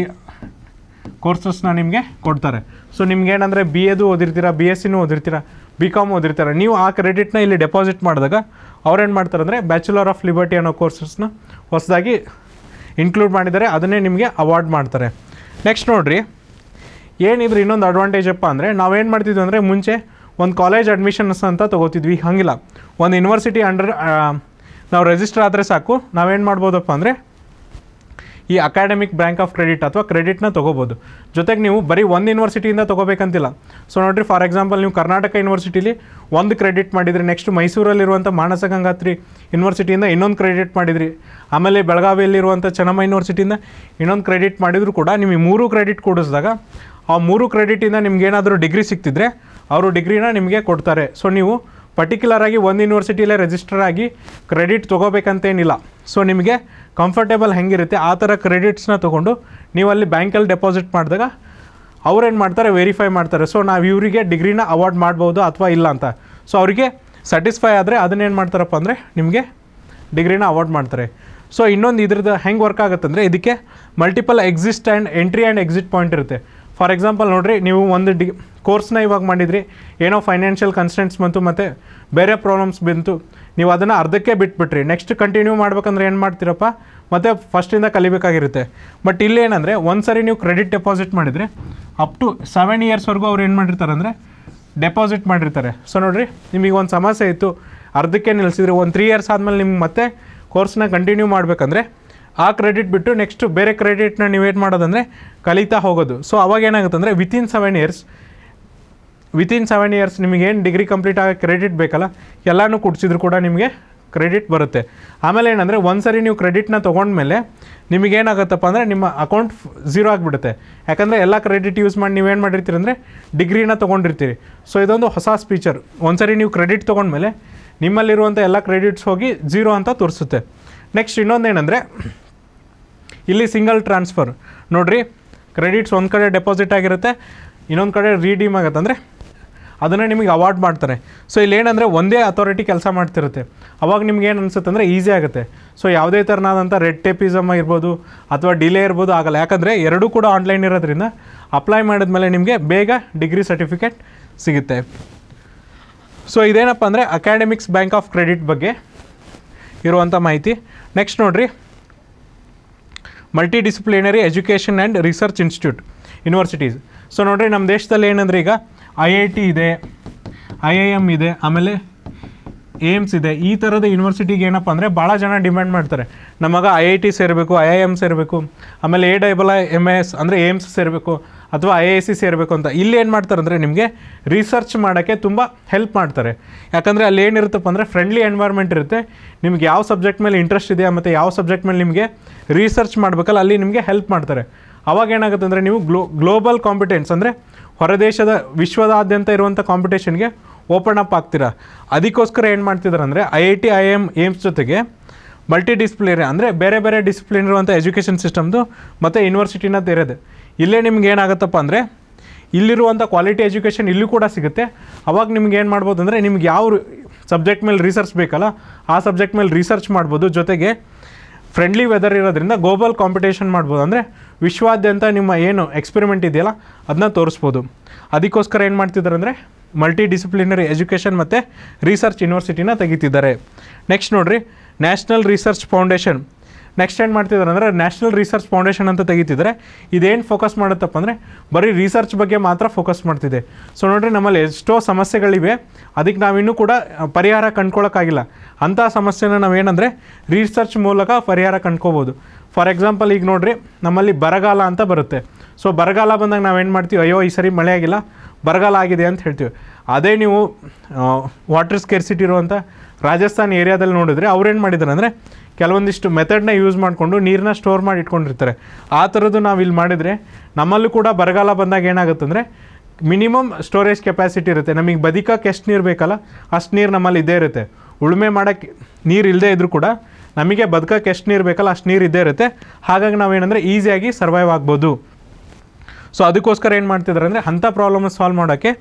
ಕೋರ್ಸಸ್ನ ನಿಮಗೆ ಕೊಡ್ತಾರೆ ಸೊ ನಿಮ್ಗೆ ಏನಂದರೆ ಬಿ ಎದು ಓದಿರ್ತೀರ ಬಿ ಎಸ್ ಸಿನೂ ಓದಿರ್ತೀರ ಬಿ ಕಾಮ್ ಓದಿರ್ತಾರೆ ನೀವು ಆ ಕ್ರೆಡಿಟ್ನ ಇಲ್ಲಿ ಡೆಪಾಸಿಟ್ ಮಾಡಿದಾಗ ಅವ್ರೇನು ಮಾಡ್ತಾರೆ ಅಂದರೆ ಬ್ಯಾಚುಲರ್ ಆಫ್ ಲಿಬರ್ಟಿ ಅನ್ನೋ ಕೋರ್ಸಸ್ನ ಹೊಸದಾಗಿ ಇನ್ಕ್ಲೂಡ್ ಮಾಡಿದ್ದಾರೆ ಅದನ್ನೇ ನಿಮಗೆ ಅವಾರ್ಡ್ ಮಾಡ್ತಾರೆ ನೆಕ್ಸ್ಟ್ ನೋಡಿರಿ ಏನಿದ್ರು ಇನ್ನೊಂದು ಅಡ್ವಾಂಟೇಜಪ್ಪ ಅಂದರೆ ನಾವೇನು ಮಾಡ್ತಿದ್ವಿ ಅಂದರೆ ಮುಂಚೆ ಒಂದು ಕಾಲೇಜ್ ಅಡ್ಮಿಷನ್ಸ್ ಅಂತ ತೊಗೋತಿದ್ವಿ ಹಾಗಿಲ್ಲ ಒಂದು ಯೂನಿವರ್ಸಿಟಿ ಅಂಡರ್ ನಾವು ರೆಜಿಸ್ಟರ್ ಆದರೆ ಸಾಕು ನಾವೇನು ಮಾಡ್ಬೋದಪ್ಪ ಅಂದರೆ ಈ ಅಕಾಡೆಮಿಕ್ ಬ್ಯಾಂಕ್ ಆಫ್ ಕ್ರೆಡಿಟ್ ಅಥವಾ ಕ್ರೆಡಿಟ್ನ ತೊಗೋಬೋದು ಜೊತೆಗೆ ನೀವು ಬರೀ ಒಂದು ಯೂನಿವರ್ಸಿಟಿಯಿಂದ ತೊಗೋಬೇಕಂತಿಲ್ಲ ಸೊ ನೋಡಿರಿ ಫಾರ್ ಎಕ್ಸಾಂಪಲ್ ನೀವು ಕರ್ನಾಟಕ ಯೂನಿವರ್ಸಿಟಿಲಿ ಒಂದು ಕ್ರೆಡಿಟ್ ಮಾಡಿದ್ರಿ ನೆಕ್ಸ್ಟ್ ಮೈಸೂರಲ್ಲಿರುವಂಥ ಮಾನಸ ಗಂಗಾತ್ರಿ ಯೂನಿವರ್ಸಿಟಿಯಿಂದ ಇನ್ನೊಂದು ಕ್ರೆಡಿಟ್ ಮಾಡಿದ್ರಿ ಆಮೇಲೆ ಬೆಳಗಾವಿಯಲ್ಲಿರುವಂಥ ಚೆನ್ನಮ್ಮ ಯೂನಿವರ್ಸಿಟಿಯಿಂದ ಇನ್ನೊಂದು ಕ್ರೆಡಿಟ್ ಮಾಡಿದರೂ ಕೂಡ ನಿಮಗೆ ಮೂರು ಕ್ರೆಡಿಟ್ ಕೊಡಿಸಿದಾಗ ಆ ಮೂರು ಕ್ರೆಡಿಟಿಂದ ಏನಾದರೂ ಡಿಗ್ರಿ ಸಿಕ್ತಿದ್ರೆ ಅವರು ಡಿಗ್ರಿನ ನಿಮಗೆ ಕೊಡ್ತಾರೆ ಸೊ ನೀವು ಪರ್ಟಿಕ್ಯುಲರ್ ಆಗಿ ಒಂದು ಯೂನಿವರ್ಸಿಟಿಯಲ್ಲೇ ರಿಜಿಸ್ಟರ್ ಆಗಿ ಕ್ರೆಡಿಟ್ ತೊಗೋಬೇಕಂತೇನಿಲ್ಲ ಸೊ ನಿಮಗೆ ಕಂಫರ್ಟೇಬಲ್ ಹೆಂಗಿರುತ್ತೆ ಆ ಥರ ಕ್ರೆಡಿಟ್ಸ್ನ ತೊಗೊಂಡು ನೀವು ಅಲ್ಲಿ ಬ್ಯಾಂಕಲ್ಲಿ ಡೆಪಾಸಿಟ್ ಮಾಡಿದಾಗ ಅವ್ರೇನು ಮಾಡ್ತಾರೆ ವೆರಿಫೈ ಮಾಡ್ತಾರೆ ಸೊ ನಾವು ಇವರಿಗೆ ಡಿಗ್ರಿನ ಅವಾರ್ಡ್ ಮಾಡ್ಬೋದು ಅಥವಾ ಇಲ್ಲ ಅಂತ ಸೊ ಅವರಿಗೆ ಸ್ಯಾಟಿಸ್ಫೈ ಆದರೆ ಅದನ್ನೇನು ಮಾಡ್ತಾರಪ್ಪ ಅಂದರೆ ನಿಮಗೆ ಡಿಗ್ರಿನ ಅವಾರ್ಡ್ ಮಾಡ್ತಾರೆ ಸೊ ಇನ್ನೊಂದು ಇದ್ರದ್ದು ಹೆಂಗೆ ವರ್ಕ್ ಆಗುತ್ತೆ ಅಂದರೆ ಇದಕ್ಕೆ multiple exist and entry and exit point ಇರುತ್ತೆ ಫಾರ್ ಎಕ್ಸಾಂಪಲ್ ನೋಡಿರಿ ನೀವು ಒಂದು ಡಿ ಕೋರ್ಸ್ನ ಇವಾಗ ಮಾಡಿದ್ರಿ ಏನೋ ಫೈನಾನ್ಷಿಯಲ್ ಕನ್ಸ್ಟೆಂಟ್ಸ್ ಬಂತು ಮತ್ತು ಬೇರೆ ಪ್ರಾಬ್ಲಮ್ಸ್ ಬಂತು ನೀವು ಅದನ್ನು ಅರ್ಧಕ್ಕೆ ಬಿಟ್ಬಿಟ್ರಿ ನೆಕ್ಸ್ಟ್ ಕಂಟಿನ್ಯೂ ಮಾಡ್ಬೇಕಂದ್ರೆ ಏನು ಮಾಡ್ತೀರಪ್ಪ ಮತ್ತು ಫಸ್ಟಿಂದ ಕಲಿಬೇಕಾಗಿರುತ್ತೆ ಬಟ್ ಇಲ್ಲೇನಂದರೆ ಒಂದು ಸರಿ ನೀವು ಕ್ರೆಡಿಟ್ ಡೆಪಾಸಿಟ್ ಮಾಡಿದರೆ ಅಪ್ ಟು ಸೆವೆನ್ ಇಯರ್ಸ್ವರೆಗೂ ಅವ್ರು ಏನು ಮಾಡಿರ್ತಾರೆ ಅಂದರೆ ಡೆಪಾಸಿಟ್ ಮಾಡಿರ್ತಾರೆ ಸೊ ನೋಡಿರಿ ನಿಮಗೆ ಒಂದು ಸಮಸ್ಯೆ ಇತ್ತು ಅರ್ಧಕ್ಕೆ ನಿಲ್ಲಿಸಿದ್ರಿ ಒಂದು ತ್ರೀ ಇಯರ್ಸ್ ಆದಮೇಲೆ ನಿಮ್ಗೆ ಮತ್ತೆ ಕೋರ್ಸ್ನ ಕಂಟಿನ್ಯೂ ಮಾಡಬೇಕಂದ್ರೆ ಆ ಕ್ರೆಡಿಟ್ ಬಿಟ್ಟು ನೆಕ್ಸ್ಟು ಬೇರೆ ಕ್ರೆಡಿಟ್ನ ನೀವು ಏನು ಮಾಡೋದಂದರೆ ಕಲಿತಾ ಹೋಗೋದು ಸೊ ಅವಾಗ ಏನಾಗುತ್ತೆ ಅಂದರೆ within seven years within seven years ನಿಮಗೇನು ಡಿಗ್ರಿ ಕಂಪ್ಲೀಟ್ ಆಗೋ ಕ್ರೆಡಿಟ್ ಬೇಕಲ್ಲ ಎಲ್ಲನೂ ಕೊಡಿಸಿದ್ರು ಕೂಡ ನಿಮಗೆ ಕ್ರೆಡಿಟ್ ಬರುತ್ತೆ ಆಮೇಲೆ ಏನಂದರೆ ಒಂದು ಸರಿ ನೀವು ಕ್ರೆಡಿಟ್ನ ತೊಗೊಂಡ್ಮೇಲೆ ನಿಮಗೇನಾಗುತ್ತಪ್ಪ ಅಂದರೆ ನಿಮ್ಮ ಅಕೌಂಟ್ ಝೀರೋ ಆಗಿಬಿಡುತ್ತೆ ಯಾಕಂದರೆ ಎಲ್ಲ ಕ್ರೆಡಿಟ್ ಯೂಸ್ ಮಾಡಿ ನೀವೇನು ಮಾಡಿರ್ತೀರಿ ಅಂದರೆ ಡಿಗ್ರಿನ ತೊಗೊಂಡಿರ್ತೀರಿ ಸೊ ಇದೊಂದು ಹೊಸ ಫೀಚರ್ ಒಂದು ಸರಿ ನೀವು ಕ್ರೆಡಿಟ್ ತೊಗೊಂಡ್ಮೇಲೆ ನಿಮ್ಮಲ್ಲಿರುವಂಥ ಎಲ್ಲ ಕ್ರೆಡಿಟ್ಸ್ ಹೋಗಿ ಜೀರೋ ಅಂತ ತೋರಿಸುತ್ತೆ ನೆಕ್ಸ್ಟ್ ಇನ್ನೊಂದೇನೆಂದರೆ ಇಲ್ಲಿ ಸಿಂಗಲ್ ಟ್ರಾನ್ಸ್ಫರ್ ನೋಡಿರಿ ಕ್ರೆಡಿಟ್ಸ್ ಒಂದು ಕಡೆ ಡೆಪಾಸಿಟ್ ಆಗಿರುತ್ತೆ ಇನ್ನೊಂದು ಕಡೆ ರೀಡೀಮ್ ಆಗುತ್ತೆ ಅಂದರೆ ಅದನ್ನು ನಿಮಗೆ ಅವಾರ್ಡ್ ಮಾಡ್ತಾರೆ ಸೊ ಇಲ್ಲಿ ಏನಂದರೆ ಒಂದೇ ಅಥಾರಿಟಿ ಕೆಲಸ ಮಾಡ್ತಿರುತ್ತೆ ಅವಾಗ ನಿಮ್ಗೆ ಏನು ಅನಿಸುತ್ತೆ ಅಂದರೆ ಈಸಿ ಆಗುತ್ತೆ ಸೊ ಯಾವುದೇ ಥರನಾದಂಥ ರೆಡ್ ಟೇಪಿಸಮ್ ಇರ್ಬೋದು ಅಥವಾ ಡಿಲೇ ಇರ್ಬೋದು ಆಗಲ್ಲ ಯಾಕಂದರೆ ಎರಡೂ ಕೂಡ ಆನ್ಲೈನ್ ಇರೋದ್ರಿಂದ ಅಪ್ಲೈ ಮಾಡಿದ್ಮೇಲೆ ನಿಮಗೆ ಬೇಗ ಡಿಗ್ರಿ ಸರ್ಟಿಫಿಕೇಟ್ ಸಿಗುತ್ತೆ ಸೊ ಇದೇನಪ್ಪ ಅಂದರೆ ಅಕಾಡೆಮಿಕ್ಸ್ ಬ್ಯಾಂಕ್ ಆಫ್ ಕ್ರೆಡಿಟ್ ಬಗ್ಗೆ ಇರುವಂಥ ಮಾಹಿತಿ ನೆಕ್ಸ್ಟ್ ನೋಡಿರಿ multi disciplinary education and research institute universities so ನೋಡಿರಿ ನಮ್ಮ ದೇಶದಲ್ಲಿ ಏನಂದ್ರೆ ಈಗ ಐ ಐ ಟಿ ಇದೆ ಐ ಐ ಎಮ್ ಇದೆ ಆಮೇಲೆ ಏಮ್ಸ್ ಇದೆ ಈ ಥರದ ಯೂನಿವರ್ಸಿಟಿಗೆ ಏನಪ್ಪ ಅಂದರೆ ಭಾಳ ಜನ ಡಿಮ್ಯಾಂಡ್ ಮಾಡ್ತಾರೆ ನಮಗ ಐ ಐ ಟಿ ಸೇರಬೇಕು ಐ ಐ ಎಮ್ ಸೇರಬೇಕು ಆಮೇಲೆ ಎ ಡೈಬಲ್ ಎಮ್ ಎಸ್ ಅಂದರೆ ಏಮ್ಸ್ ಸೇರಬೇಕು ಅಥವಾ ಐ ಐ ಸಿ ಸೇರಬೇಕು ಅಂತ ಇಲ್ಲಿ ಏನು ಮಾಡ್ತಾರೆ ಅಂದರೆ ನಿಮಗೆ ರಿಸರ್ಚ್ ಮಾಡೋಕ್ಕೆ ತುಂಬ ಹೆಲ್ಪ್ ಮಾಡ್ತಾರೆ ಯಾಕಂದರೆ ಅಲ್ಲಿ ಏನಿರುತ್ತಪ್ಪ ಅಂದರೆ ಫ್ರೆಂಡ್ಲಿ ಎನ್ವೈರ್ಮೆಂಟ್ ಇರುತ್ತೆ ನಿಮ್ಗೆ ಯಾವ ಸಬ್ಜೆಕ್ಟ್ ಮೇಲೆ ಇಂಟ್ರೆಸ್ಟ್ ಇದೆಯಾ ಮತ್ತು ಯಾವ ಸಬ್ಜೆಕ್ಟ್ ಮೇಲೆ ನಿಮಗೆ ರಿಸರ್ಚ್ ಮಾಡಬೇಕಲ್ಲ ಅಲ್ಲಿ ನಿಮಗೆ ಹೆಲ್ಪ್ ಮಾಡ್ತಾರೆ ಅವಾಗ ಏನಾಗುತ್ತೆ ಅಂದರೆ ನೀವು ಗ್ಲೋ ಗ್ಲೋಬಲ್ ಕಾಂಪಿಟೆನ್ಸ್ ಅಂದರೆ ಹೊರದೇಶದ ವಿಶ್ವದಾದ್ಯಂತ ಇರುವಂಥ ಕಾಂಪಿಟೇಷನ್ಗೆ ಓಪನ್ ಅಪ್ ಆಗ್ತೀರಾ ಅದಕ್ಕೋಸ್ಕರ ಏನು ಮಾಡ್ತಿದ್ದಾರೆ ಅಂದರೆ I I T I M AIIMS ಜೊತೆಗೆ ಮಲ್ಟಿ ಡಿಸ್ಪ್ಲಿನರಿ ಅಂದರೆ ಬೇರೆ ಬೇರೆ ಡಿಸಿಪ್ಲಿನ್ ಇರುವಂಥ ಎಜುಕೇಷನ್ ಸಿಸ್ಟಮ್ದು ಮತ್ತು ಯೂನಿವರ್ಸಿಟಿನ ಇರೋದು ಇಲ್ಲೇ ನಿಮ್ಗೆ ಏನಾಗುತ್ತಪ್ಪ ಅಂದರೆ ಇಲ್ಲಿರುವಂಥ ಕ್ವಾಲಿಟಿ ಎಜುಕೇಷನ್ ಇಲ್ಲೂ ಕೂಡ ಸಿಗುತ್ತೆ ಅವಾಗ ನಿಮ್ಗೆ ಏನು ಮಾಡ್ಬೋದು ಅಂದರೆ ನಿಮ್ಗೆ ಯಾವ ಸಬ್ಜೆಕ್ಟ್ ಮೇಲೆ ರಿಸರ್ಚ್ ಬೇಕಲ್ಲ ಆ ಸಬ್ಜೆಕ್ಟ್ ಮೇಲೆ ರಿಸರ್ಚ್ ಮಾಡ್ಬೋದು ಜೊತೆಗೆ ಫ್ರೆಂಡ್ಲಿ ವೆದರ್ ಇರೋದ್ರಿಂದ ಗ್ಲೋಬಲ್ ಕಾಂಪಿಟೇಷನ್ ಮಾಡ್ಬೋದು ಅಂದರೆ ವಿಶ್ವಾದ್ಯಂತ ನಿಮ್ಮ ಏನು ಎಕ್ಸ್ಪೆರಿಮೆಂಟ್ ಇದೆಯಲ್ಲ ಅದನ್ನ ತೋರಿಸ್ಬೋದು ಅದಕ್ಕೋಸ್ಕರ ಏನು ಮಾಡ್ತಿದ್ದಾರೆ ಅಂದರೆ ಮಲ್ಟಿ ಡಿಸಿಪ್ಲಿನರಿ ಎಜುಕೇಷನ್ ಮತ್ತು ರಿಸರ್ಚ್ ಯೂನಿವರ್ಸಿಟಿನ ತೆಗಿತಿದ್ದಾರೆ ನೆಕ್ಸ್ಟ್ ನೋಡಿರಿ ನ್ಯಾಷನಲ್ ರಿಸರ್ಚ್ ಫೌಂಡೇಶನ್ ನೆಕ್ಸ್ಟ್ ಏನು ಮಾಡ್ತಿದ್ದಾರೆ ಅಂದರೆ ನ್ಯಾಷನಲ್ ರಿಸರ್ಚ್ ಫೌಂಡೇಶನ್ ಅಂತ ತೆಗಿತಿದ್ರೆ ಇದೇನು ಫೋಕಸ್ ಮಾಡುತ್ತಪ್ಪ ಅಂದರೆ ಬರೀ ರಿಸರ್ಚ್ ಬಗ್ಗೆ ಮಾತ್ರ ಫೋಕಸ್ ಮಾಡ್ತಿದೆ ಸೊ ನೋಡಿರಿ ನಮ್ಮಲ್ಲಿ ಎಷ್ಟೋ ಸಮಸ್ಯೆಗಳಿವೆ ಅದಕ್ಕೆ ನಾವಿನ್ನೂ ಕೂಡ ಪರಿಹಾರ ಕಂಡ್ಕೊಳ್ಳೋಕ್ಕಾಗಿಲ್ಲ ಅಂಥ ಸಮಸ್ಯೆನ ನಾವೇನಂದರೆ ರಿಸರ್ಚ್ ಮೂಲಕ ಪರಿಹಾರ ಕಂಡ್ಕೋಬೋದು ಫಾರ್ ಎಕ್ಸಾಂಪಲ್ ಈಗ ನೋಡಿರಿ ನಮ್ಮಲ್ಲಿ ಬರಗಾಲ ಅಂತ ಬರುತ್ತೆ ಸೊ ಬರಗಾಲ ಬಂದಾಗ ನಾವೇನು ಮಾಡ್ತೀವಿ ಅಯ್ಯೋ ಈ ಸರಿ ಮಳೆ ಆಗಿಲ್ಲ ಬರಗಾಲ ಆಗಿದೆ ಅಂತ ಹೇಳ್ತೀವಿ ಅದೇ ನೀವು ವಾಟರ್ ಸ್ಕೇರ್ಸಿಟಿ ಇರುವಂಥ ರಾಜಸ್ಥಾನ್ ಏರಿಯಾದಲ್ಲಿ ನೋಡಿದ್ರೆ ಅವ್ರೇನು ಮಾಡಿದ್ದಾರೆ ಅಂದರೆ ಕೆಲವೊಂದಿಷ್ಟು ಮೆಥಡ್ನ ಯೂಸ್ ಮಾಡಿಕೊಂಡು ನೀರನ್ನ ಸ್ಟೋರ್ ಮಾಡಿ ಇಟ್ಕೊಂಡಿರ್ತಾರೆ ಆ ಥರದ್ದು ನಾವು ಇಲ್ಲಿ ಮಾಡಿದರೆ ನಮ್ಮಲ್ಲೂ ಕೂಡ ಬರಗಾಲ ಬಂದಾಗ ಏನಾಗುತ್ತೆ ಅಂದರೆ ಮಿನಿಮಮ್ ಸ್ಟೋರೇಜ್ ಕೆಪಾಸಿಟಿ ಇರುತ್ತೆ ನಮಗೆ ಬದುಕಕ್ಕೆ ಎಷ್ಟು ನೀರು ಬೇಕಲ್ಲ ಅಷ್ಟು ನೀರು ನಮ್ಮಲ್ಲಿ ಇದ್ದೇ ಇರುತ್ತೆ ಉಳುಮೆ ಮಾಡೋಕ್ಕೆ ನೀರು ಇಲ್ಲದೇ ಇದ್ದರೂ ಕೂಡ ನಮಗೆ ಬದುಕಕ್ಕೆ ಎಷ್ಟು ನೀರು ಬೇಕಲ್ಲ ಅಷ್ಟು ನೀರು ಇದ್ದೇ ಇರುತ್ತೆ ಹಾಗಾಗಿ ನಾವೇನಂದರೆ ಈಸಿಯಾಗಿ ಸರ್ವೈವ್ ಆಗ್ಬೋದು ಸೊ ಅದಕ್ಕೋಸ್ಕರ ಏನು ಮಾಡ್ತಿದ್ದಾರೆ ಅಂದರೆ ಅಂಥ ಪ್ರಾಬ್ಲಮ್ ಸಾಲ್ವ್ ಮಾಡೋಕ್ಕೆ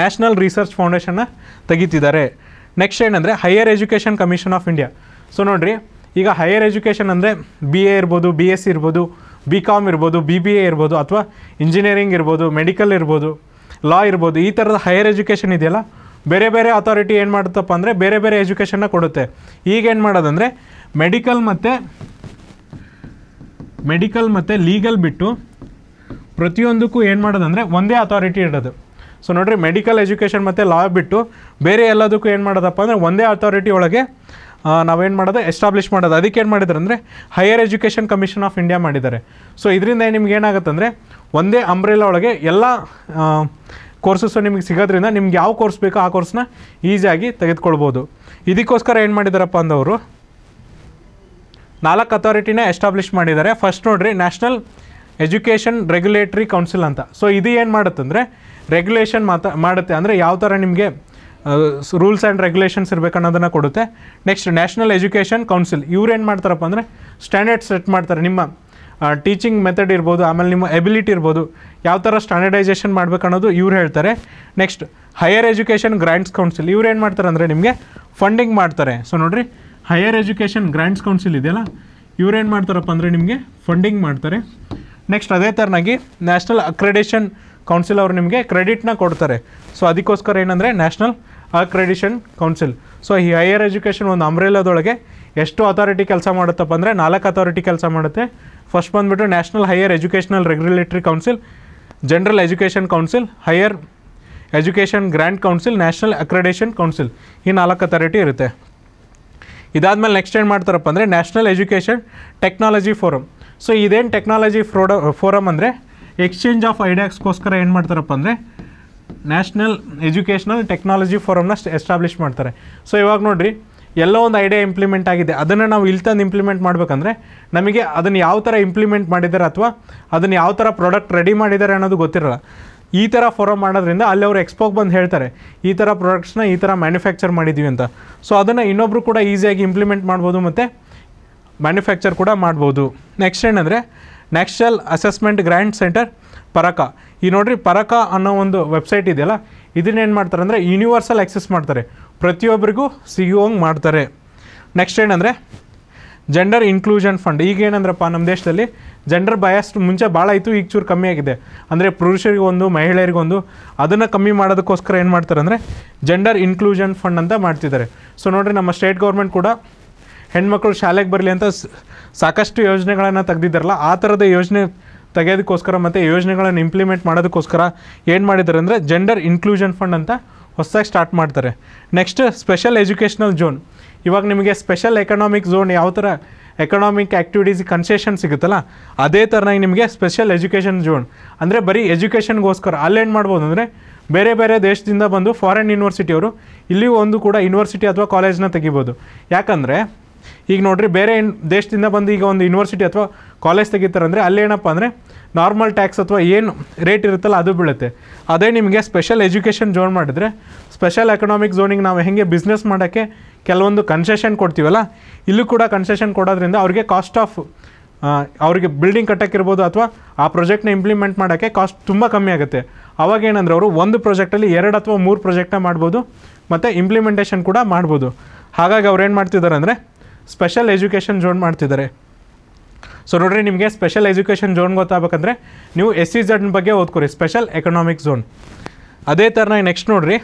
ನ್ಯಾಷನಲ್ ರಿಸರ್ಚ್ ಫೌಂಡೇಶನ್ನ ತೆಗಿತಿದ್ದಾರೆ ನೆಕ್ಸ್ಟ್ ಏನಂದರೆ higher education commission of India so ನೋಡಿರಿ ಈಗ ಹೈಯರ್ ಎಜುಕೇಷನ್ ಅಂದರೆ ಬಿ ಎ ಇರ್ಬೋದು ಬಿ ಎಸ್ ಸಿ ಇರ್ಬೋದು ಬಿ ಕಾಮ್ ಇರ್ಬೋದು ಬಿ ಬಿ ಎ ಇರ್ಬೋದು ಅಥವಾ ಇಂಜಿನಿಯರಿಂಗ್ ಇರ್ಬೋದು ಮೆಡಿಕಲ್ ಇರ್ಬೋದು ಲಾ ಇರ್ಬೋದು ಈ ಥರದ ಹೈಯರ್ ಎಜುಕೇಷನ್ ಇದೆಯಲ್ಲ ಬೇರೆ ಬೇರೆ ಅಥಾರಿಟಿ ಏನು ಮಾಡುತ್ತಪ್ಪ ಅಂದರೆ ಬೇರೆ ಬೇರೆ ಎಜುಕೇಷನ್ನ ಕೊಡುತ್ತೆ ಈಗೇನು ಮಾಡೋದಂದರೆ ಮೆಡಿಕಲ್ ಮತ್ತು ಮೆಡಿಕಲ್ ಮತ್ತು ಲೀಗಲ್ ಬಿಟ್ಟು ಪ್ರತಿಯೊಂದಕ್ಕೂ ಏನು ಮಾಡೋದಂದರೆ ಒಂದೇ ಅಥಾರಿಟಿ ಇಡೋದು ಸೊ ನೋಡಿರಿ ಮೆಡಿಕಲ್ ಎಜುಕೇಷನ್ ಮತ್ತು ಲಾ ಬಿಟ್ಟು ಬೇರೆ ಎಲ್ಲದಕ್ಕೂ ಏನು ಮಾಡೋದಪ್ಪ ಅಂದರೆ ಒಂದೇ ಅಥಾರಿಟಿ ಒಳಗೆ ನಾವೇನು ಮಾಡೋದು ಎಸ್ಟಾಬ್ಲಿಷ್ ಮಾಡೋದು ಅದಕ್ಕೆ ಏನು ಮಾಡಿದ್ರು ಅಂದರೆ higher education commission of India ಮಾಡಿದ್ದಾರೆ ಸೊ ಇದರಿಂದ ನಿಮ್ಗೆ ಏನಾಗುತ್ತೆ ಅಂದರೆ ಒಂದೇ ಅಂಬ್ರೆಲ ಒಳಗೆ ಎಲ್ಲ ಕೋರ್ಸಸ್ಸು ನಿಮಗೆ ಸಿಗೋದ್ರಿಂದ ನಿಮ್ಗೆ ಯಾವ ಕೋರ್ಸ್ ಬೇಕೋ ಆ ಕೋರ್ಸ್ನ ಈಸಿಯಾಗಿ ತೆಗೆದುಕೊಳ್ಬೋದು ಇದಕ್ಕೋಸ್ಕರ ಏನು ಮಾಡಿದಾರಪ್ಪ ಅಂದವರು ನಾಲ್ಕು ಅಥಾರಿಟಿನ ಎಸ್ಟಾಬ್ಲಿಷ್ ಮಾಡಿದ್ದಾರೆ ಫಸ್ಟ್ ನೋಡ್ರಿ ನ್ಯಾಷನಲ್ ಎಜುಕೇಷನ್ ರೆಗ್ಯುಲೇಟ್ರಿ ಕೌನ್ಸಿಲ್ ಅಂತ ಸೊ ಇದು ಏನು ಮಾಡುತ್ತಂದರೆ ರೆಗ್ಯುಲೇಷನ್ ಮಾತಾ ಮಾಡುತ್ತೆ ಅಂದರೆ ಯಾವ ಥರ ನಿಮಗೆ ರೂಲ್ಸ್ ಆ್ಯಂಡ್ ರೆಗ್ಯುಲೇಷನ್ಸ್ ಇರಬೇಕು ಅನ್ನೋದನ್ನು ಕೊಡುತ್ತೆ ನೆಕ್ಸ್ಟ್ ನ್ಯಾಷನಲ್ ಎಜುಕೇಷನ್ ಕೌನ್ಸಿಲ್ ಇವ್ರು ಏನು ಮಾಡ್ತಾರಪ್ಪ ಅಂದರೆ ಸ್ಟ್ಯಾಂಡರ್ಡ್ ಸೆಟ್ ಮಾಡ್ತಾರೆ ನಿಮ್ಮ ಟೀಚಿಂಗ್ ಮೆಥಡ್ ಇರ್ಬೋದು ಆಮೇಲೆ ನಿಮ್ಮ ಎಬಿಲಿಟಿ ಇರ್ಬೋದು ಯಾವ ಥರ ಸ್ಟ್ಯಾಂಡರ್ಡೈಸೇಷನ್ ಅನ್ನೋದು ಇವ್ರು ಹೇಳ್ತಾರೆ next higher education grants council ಇವ್ರು ಏನು ಮಾಡ್ತಾರೆ ಅಂದರೆ ನಿಮಗೆ ಫಂಡಿಂಗ್ ಮಾಡ್ತಾರೆ ಸೊ ನೋಡಿರಿ ಹೈಯರ್ ಎಜುಕೇಷನ್ ಗ್ರ್ಯಾಂಟ್ಸ್ ಕೌನ್ಸಿಲ್ ಇದೆಯಲ್ಲ ಏನು ಮಾಡ್ತಾರಪ್ಪ ಅಂದರೆ ನಿಮಗೆ ಫಂಡಿಂಗ್ ಮಾಡ್ತಾರೆ ನೆಕ್ಸ್ಟ್ ಅದೇ ಥರನಾಗಿ ನ್ಯಾಷನಲ್ ಅಕ್ರೆಡೇಷನ್ ಕೌನ್ಸಿಲ್ ಅವರು ನಿಮಗೆ ಕ್ರೆಡಿಟ್ನ ಕೊಡ್ತಾರೆ ಸೊ ಅದಕ್ಕೋಸ್ಕರ ಏನಂದರೆ ನ್ಯಾಷನಲ್ ಅಕ್ರೆಡಿಷನ್ ಕೌನ್ಸಿಲ್ ಸೊ ಈ ಹೈಯರ್ ಎಜುಕೇಷನ್ ಒಂದು ಅಮ್ರೇಲಾದೊಳಗೆ ಎಷ್ಟು ಅಥಾರಿಟಿ ಕೆಲಸ ಮಾಡುತ್ತಪ್ಪ ಅಂದರೆ ನಾಲ್ಕು ಅಥಾರಿಟಿ ಕೆಲಸ ಮಾಡುತ್ತೆ ಫಸ್ಟ್ ಬಂದುಬಿಟ್ಟು national higher educational regulatory council general education council higher education grand council national accreditation council ಈ ನಾಲ್ಕು ಅಥಾರಿಟಿ ಇರುತ್ತೆ ಇದಾದಮೇಲೆ ನೆಕ್ಸ್ಟ್ ಏನು ಮಾಡ್ತಾರಪ್ಪ ಅಂದರೆ national education technology forum so ಇದೇನು ಟೆಕ್ನಾಲಜಿ ಫ್ರೋಡ ಫೋರಮ್ ಅಂದರೆ ಎಕ್ಸ್ಚೇಂಜ್ ಆಫ್ ಐಡಿಯಾಸ್ಗೋಸ್ಕರ ಏನು ಮಾಡ್ತಾರಪ್ಪ ಅಂದರೆ ನ್ಯಾಷನಲ್ ಎಜುಕೇಷನಲ್ ಟೆಕ್ನಾಲಜಿ ಫೋರಮ್ನ ಎಸ್ಟಾಬ್ಲಿಷ್ ಮಾಡ್ತಾರೆ ಸೊ ಇವಾಗ ನೋಡಿರಿ ಎಲ್ಲೋ ಒಂದು ಐಡಿಯಾ ಇಂಪ್ಲಿಮೆಂಟ್ ಆಗಿದೆ ಅದನ್ನು ನಾವು ಇಲ್ಲಿ ತಂದು ಇಂಪ್ಲಿಮೆಂಟ್ ಮಾಡಬೇಕಂದ್ರೆ ನಮಗೆ ಅದನ್ನು ಯಾವ ಥರ ಇಂಪ್ಲಿಮೆಂಟ್ ಮಾಡಿದ್ದಾರೆ ಅಥವಾ ಅದನ್ನು ಯಾವ ಥರ ಪ್ರಾಡಕ್ಟ್ ರೆಡಿ ಮಾಡಿದ್ದಾರೆ ಅನ್ನೋದು ಗೊತ್ತಿರಲ್ಲ ಈ ಥರ ಫೋರಮ್ ಮಾಡೋದ್ರಿಂದ ಅಲ್ಲಿ ಅವರು ಎಕ್ಸ್ಪೋಗೆ ಬಂದು ಹೇಳ್ತಾರೆ ಈ ಥರ ಪ್ರಾಡಕ್ಟ್ಸ್ನ ಈ ಥರ ಮ್ಯಾನುಫ್ಯಾಕ್ಚರ್ ಮಾಡಿದ್ದೀವಿ ಅಂತ ಸೊ ಅದನ್ನು ಇನ್ನೊಬ್ಬರು ಕೂಡ ಈಸಿಯಾಗಿ ಇಂಪ್ಲಿಮೆಂಟ್ ಮಾಡ್ಬೋದು ಮತ್ತು ಮ್ಯಾನುಫ್ಯಾಕ್ಚರ್ ಕೂಡ ಮಾಡ್ಬೋದು ನೆಕ್ಸ್ಟ್ ಏನಂದರೆ national assessment grand center Parakh ಈ ನೋಡ್ರಿ ಪರಕ ಅನ್ನೋ ಒಂದು ವೆಬ್ಸೈಟ್ ಇದೆಯಲ್ಲ ಇದನ್ನೇನು ಮಾಡ್ತಾರೆ ಅಂದರೆ ಯೂನಿವರ್ಸಲ್ ಆ್ಯಕ್ಸಸ್ ಮಾಡ್ತಾರೆ ಪ್ರತಿಯೊಬ್ಬರಿಗೂ ಸಿಗುವಂಗೆ ಮಾಡ್ತಾರೆ ನೆಕ್ಸ್ಟ್ ಏನಂದರೆ ಜೆಂಡರ್ ಇನ್ಕ್ಲೂಷನ್ ಫಂಡ್ ಈಗ ಏನಂದ್ರಪ್ಪ ನಮ್ಮ ದೇಶದಲ್ಲಿ ಜೆಂಡರ್ ಬಯಸ್ಟ್ ಮುಂಚೆ ಭಾಳ ಇತ್ತು ಈಗ ಚೂರು ಕಮ್ಮಿ ಆಗಿದೆ ಅಂದರೆ ಪುರುಷರಿಗೊಂದು ಮಹಿಳೆಯರಿಗೊಂದು ಅದನ್ನು ಕಮ್ಮಿ ಮಾಡೋದಕ್ಕೋಸ್ಕರ ಏನು ಮಾಡ್ತಾರೆ ಅಂದರೆ ಜೆಂಡರ್ ಇನ್ಕ್ಲೂಷನ್ ಫಂಡ್ ಅಂತ ಮಾಡ್ತಿದ್ದಾರೆ ಸೊ ನೋಡಿರಿ ನಮ್ಮ ಸ್ಟೇಟ್ ಗೌರ್ಮೆಂಟ್ ಕೂಡ ಹೆಣ್ಮಕ್ಳು ಶಾಲೆಗೆ ಬರಲಿ ಅಂತ ಸಾಕಷ್ಟು ಯೋಜನೆಗಳನ್ನು ತೆಗೆದಿದ್ದಾರಲ್ಲ ಆ ಥರದ ಯೋಜನೆ ತೆಗೆಯೋದಕ್ಕೋಸ್ಕರ ಮತ್ತು ಯೋಜನೆಗಳನ್ನು ಇಂಪ್ಲಿಮೆಂಟ್ ಮಾಡೋದಕ್ಕೋಸ್ಕರ ಏನು ಮಾಡಿದ್ದಾರೆ ಅಂದರೆ ಜೆಂಡರ್ ಇನ್ಕ್ಲೂಷನ್ ಫಂಡ್ ಅಂತ ಹೊಸದಾಗಿ ಸ್ಟಾರ್ಟ್ ಮಾಡ್ತಾರೆ ನೆಕ್ಸ್ಟ್ ಸ್ಪೆಷಲ್ ಎಜುಕೇಷನಲ್ ಝೋನ್ ಇವಾಗ ನಿಮಗೆ ಸ್ಪೆಷಲ್ ಎಕನಾಮಿಕ್ ಝೋನ್ ಯಾವ ಥರ ಎಕನಾಮಿಕ್ ಆ್ಯಕ್ಟಿವಿಟೀಸ್ ಕನ್ಸೆಷನ್ ಸಿಗುತ್ತಲ್ಲ ಅದೇ ಥರನಾಗಿ ನಿಮಗೆ ಸ್ಪೆಷಲ್ ಎಜುಕೇಷನ್ ಝೋನ್ ಅಂದರೆ ಬರೀ ಎಜುಕೇಷನ್ಗೋಸ್ಕರ ಅಲ್ಲೇನು ಮಾಡ್ಬೋದು ಅಂದರೆ ಬೇರೆ ಬೇರೆ ದೇಶದಿಂದ ಬಂದು ಫಾರಿನ್ ಯೂನಿವರ್ಸಿಟಿಯವರು ಇಲ್ಲಿಯೂ ಒಂದು ಕೂಡ ಯೂನಿವರ್ಸಿಟಿ ಅಥವಾ ಕಾಲೇಜನ್ನ ತೆಗಿಬೋದು ಯಾಕಂದರೆ ಈಗ ನೋಡಿರಿ ಬೇರೆ ದೇಶದಿಂದ ಬಂದು ಈಗ ಒಂದು ಯೂನಿವರ್ಸಿಟಿ ಅಥವಾ ಕಾಲೇಜ್ ತೆಗಿತಾರೆ ಅಂದರೆ ಅಲ್ಲೇನಪ್ಪ ಅಂದರೆ ನಾರ್ಮಲ್ ಟ್ಯಾಕ್ಸ್ ಅಥವಾ ಏನು ರೇಟ್ ಇರುತ್ತಲ್ಲ ಅದು ಬೀಳುತ್ತೆ ಅದೇ ನಿಮಗೆ ಸ್ಪೆಷಲ್ ಎಜುಕೇಷನ್ ಜೋನ್ ಮಾಡಿದರೆ ಸ್ಪೆಷಲ್ ಎಕನಾಮಿಕ್ ಝೋನಿಗೆ ನಾವು ಹೇಗೆ ಬಿಸ್ನೆಸ್ ಮಾಡೋಕ್ಕೆ ಕೆಲವೊಂದು ಕನ್ಸೆಷನ್ ಕೊಡ್ತೀವಲ್ಲ ಇಲ್ಲೂ ಕೂಡ ಕನ್ಸೆಷನ್ ಕೊಡೋದ್ರಿಂದ ಅವ್ರಿಗೆ ಕಾಸ್ಟ್ ಆಫ್ ಅವರಿಗೆ ಬಿಲ್ಡಿಂಗ್ ಕಟ್ಟೋಕ್ಕಿರ್ಬೋದು ಅಥವಾ ಆ ಪ್ರಾಜೆಕ್ಟ್ನ ಇಂಪ್ಲಿಮೆಂಟ್ ಮಾಡೋಕ್ಕೆ ಕಾಸ್ಟ್ ತುಂಬ ಕಮ್ಮಿ ಆಗುತ್ತೆ ಅವಾಗ ಏನಂದ್ರೆ ಅವರು ಒಂದು ಪ್ರಾಜೆಕ್ಟಲ್ಲಿ ಎರಡು ಅಥವಾ ಮೂರು ಪ್ರೊಜೆಕ್ಟನ್ನ ಮಾಡ್ಬೋದು ಮತ್ತು ಇಂಪ್ಲಿಮೆಂಟೇಷನ್ ಕೂಡ ಮಾಡ್ಬೋದು ಹಾಗಾಗಿ ಅವ್ರು ಏನು ಮಾಡ್ತಿದ್ದಾರೆ ಅಂದರೆ ಸ್ಪೆಷಲ್ ಎಜುಕೇಷನ್ ಜೋನ್ ಮಾಡ್ತಿದ್ದಾರೆ ಸೊ ನೋಡ್ರಿ ನಿಮಗೆ ಸ್ಪೆಷಲ್ ಎಜುಕೇಷನ್ ಝೋನ್ ಗೊತ್ತಾಗಬೇಕಂದ್ರೆ ನೀವು ಎಸ್ ಸಿ ಝಡ್ನ ಬಗ್ಗೆ ಓದ್ಕೊರಿ ಸ್ಪೆಷಲ್ ಎಕನಾಮಿಕ್ ಝೋನ್ ಅದೇ ಥರನಾಗಿ ನೆಕ್ಸ್ಟ್ ನೋಡ್ರಿ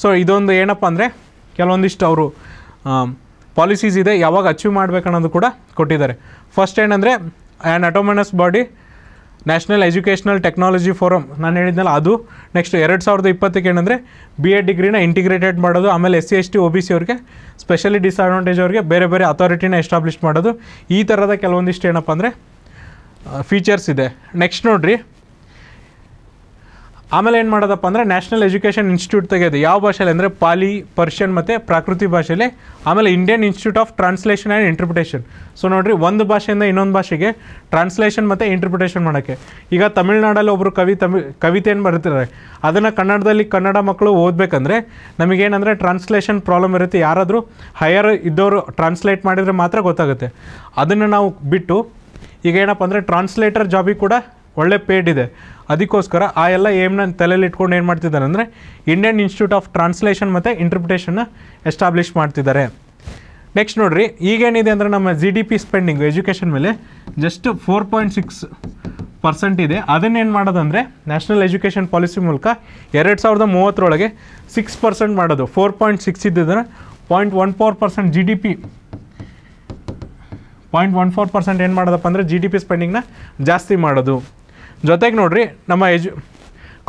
ಸೊ ಇದೊಂದು ಏನಪ್ಪ ಅಂದರೆ ಕೆಲವೊಂದಿಷ್ಟು ಅವರು ಪಾಲಿಸೀಸ್ ಇದೆ ಯಾವಾಗ ಅಚೀವ್ ಮಾಡಬೇಕನ್ನೋದು ಕೂಡ ಕೊಟ್ಟಿದ್ದಾರೆ ಫಸ್ಟ್ ಏನಂದರೆ and autonomous body national educational technology forum ನಾನು ಹೇಳಿದ್ನಲ್ಲ ಅದು ನೆಕ್ಸ್ಟ್ ಎರಡು ಸಾವಿರದ ಇಪ್ಪತ್ತಕ್ಕೆ ಏನಂದರೆ ಬಿ ಎಡ್ ಡಿಗ್ರಿನ ಇಂಟಿಗ್ರೇಟೆಡ್ ಮಾಡೋದು ಆಮೇಲೆ S C S T O B C ಅವ್ರಿಗೆ ಸ್ಪೆಷಲಿ ಡಿಸ್ಅಡ್ವಾಂಟೇಜ್ ಅವ್ರಿಗೆ ಬೇರೆ ಬೇರೆ ಅಥಾರಿಟಿನ ಎಸ್ಟಾಬ್ಲಿಷ್ ಮಾಡೋದು ಈ ಥರದ ಕೆಲವೊಂದಿಷ್ಟು ಏನಪ್ಪ ಅಂದರೆ ಫೀಚರ್ಸ್ ಇದೆ ನೆಕ್ಸ್ಟ್ ನೋಡಿರಿ ಆಮೇಲೆ ಏನು ಮಾಡೋದಪ್ಪ ಅಂದರೆ ನ್ಯಾಷನಲ್ ಎಜುಕೇಷನ್ ಇನ್ಸ್ಟಿಟ್ಯೂಟ್ ತೆಗೆಯೋದು ಯಾವ ಭಾಷೆಯಲ್ಲಿ ಅಂದರೆ ಪಾಲಿ ಪರ್ಷಿಯನ್ ಮತ್ತು ಪ್ರಾಕೃತಿ ಭಾಷೆಯಲ್ಲಿ ಆಮೇಲೆ Indian institute of translation and interpretation so ನೋಡಿರಿ ಒಂದು ಭಾಷೆಯಿಂದ ಇನ್ನೊಂದು ಭಾಷೆಗೆ ಟ್ರಾನ್ಸ್ಲೇಷನ್ ಮತ್ತು ಇಂಟರ್ಪ್ರಿಟೇಷನ್ ಮಾಡೋಕ್ಕೆ ಈಗ ತಮಿಳ್ನಾಡಲ್ಲಿ ಒಬ್ಬರು ಕವಿ ತಮಿ ಕವಿತೆಯನ್ನು ಬರ್ತಿದ್ದಾರೆ ಅದನ್ನು ಕನ್ನಡದಲ್ಲಿ ಕನ್ನಡ ಮಕ್ಕಳು ಓದಬೇಕಂದ್ರೆ ನಮಗೇನಂದರೆ ಟ್ರಾನ್ಸ್ಲೇಷನ್ ಪ್ರಾಬ್ಲಮ್ ಇರುತ್ತೆ ಯಾರಾದರೂ ಹೈಯರ್ ಇದ್ದವರು ಟ್ರಾನ್ಸ್ಲೇಟ್ ಮಾಡಿದರೆ ಮಾತ್ರ ಗೊತ್ತಾಗುತ್ತೆ ಅದನ್ನು ನಾವು ಬಿಟ್ಟು ಈಗ ಏನಪ್ಪ ಅಂದರೆ ಟ್ರಾನ್ಸ್ಲೇಟರ್ ಜಾಬಿಗೆ ಕೂಡ ಒಳ್ಳೆ ಪೇಡ್ ಇದೆ ಅದಕ್ಕೋಸ್ಕರ ಆ ಎಲ್ಲ ಏಮ್ನ ತಲೆಯಲ್ಲಿ ಇಟ್ಕೊಂಡು ಏನು ಮಾಡ್ತಿದ್ದಾರೆ ಅಂದರೆ ಇಂಡಿಯನ್ ಇನ್ಸ್ಟಿಟ್ಯೂಟ್ ಆಫ್ ಟ್ರಾನ್ಸ್ಲೇಷನ್ ಮತ್ತು ಇಂಟರ್ಪ್ರಿಟೇಷನ್ನ ಎಸ್ಟಾಬ್ಲಿಷ್ ಮಾಡ್ತಿದ್ದಾರೆ ನೆಕ್ಸ್ಟ್ ನೋಡಿರಿ ಈಗೇನಿದೆ ಅಂದರೆ ನಮ್ಮ G D P spending education ಮೇಲೆ just four point six percent ಇದೆ ಅದನ್ನೇನು ಮಾಡೋದಂದರೆ ನ್ಯಾಷನಲ್ ಎಜುಕೇಷನ್ ಪಾಲಿಸಿ ಮೂಲಕ ಎರಡು ಸಾವಿರದ ಮೂವತ್ತರೊಳಗೆ ಸಿಕ್ಸ್ ಪರ್ಸೆಂಟ್ ಮಾಡೋದು ಫೋರ್ ಪಾಯಿಂಟ್ ಸಿಕ್ಸ್ ಇದ್ದಿದ್ರೆ point one four percent G D P point one four percent ಏನು ಮಾಡೋದಪ್ಪ ಅಂದರೆ ಜಿ ಡಿ ಪಿ ಸ್ಪೆಂಡಿಂಗ್ನ ಜಾಸ್ತಿ ಮಾಡೋದು ಜೊತೆಗೆ ನೋಡಿರಿ ನಮ್ಮ ಎಜು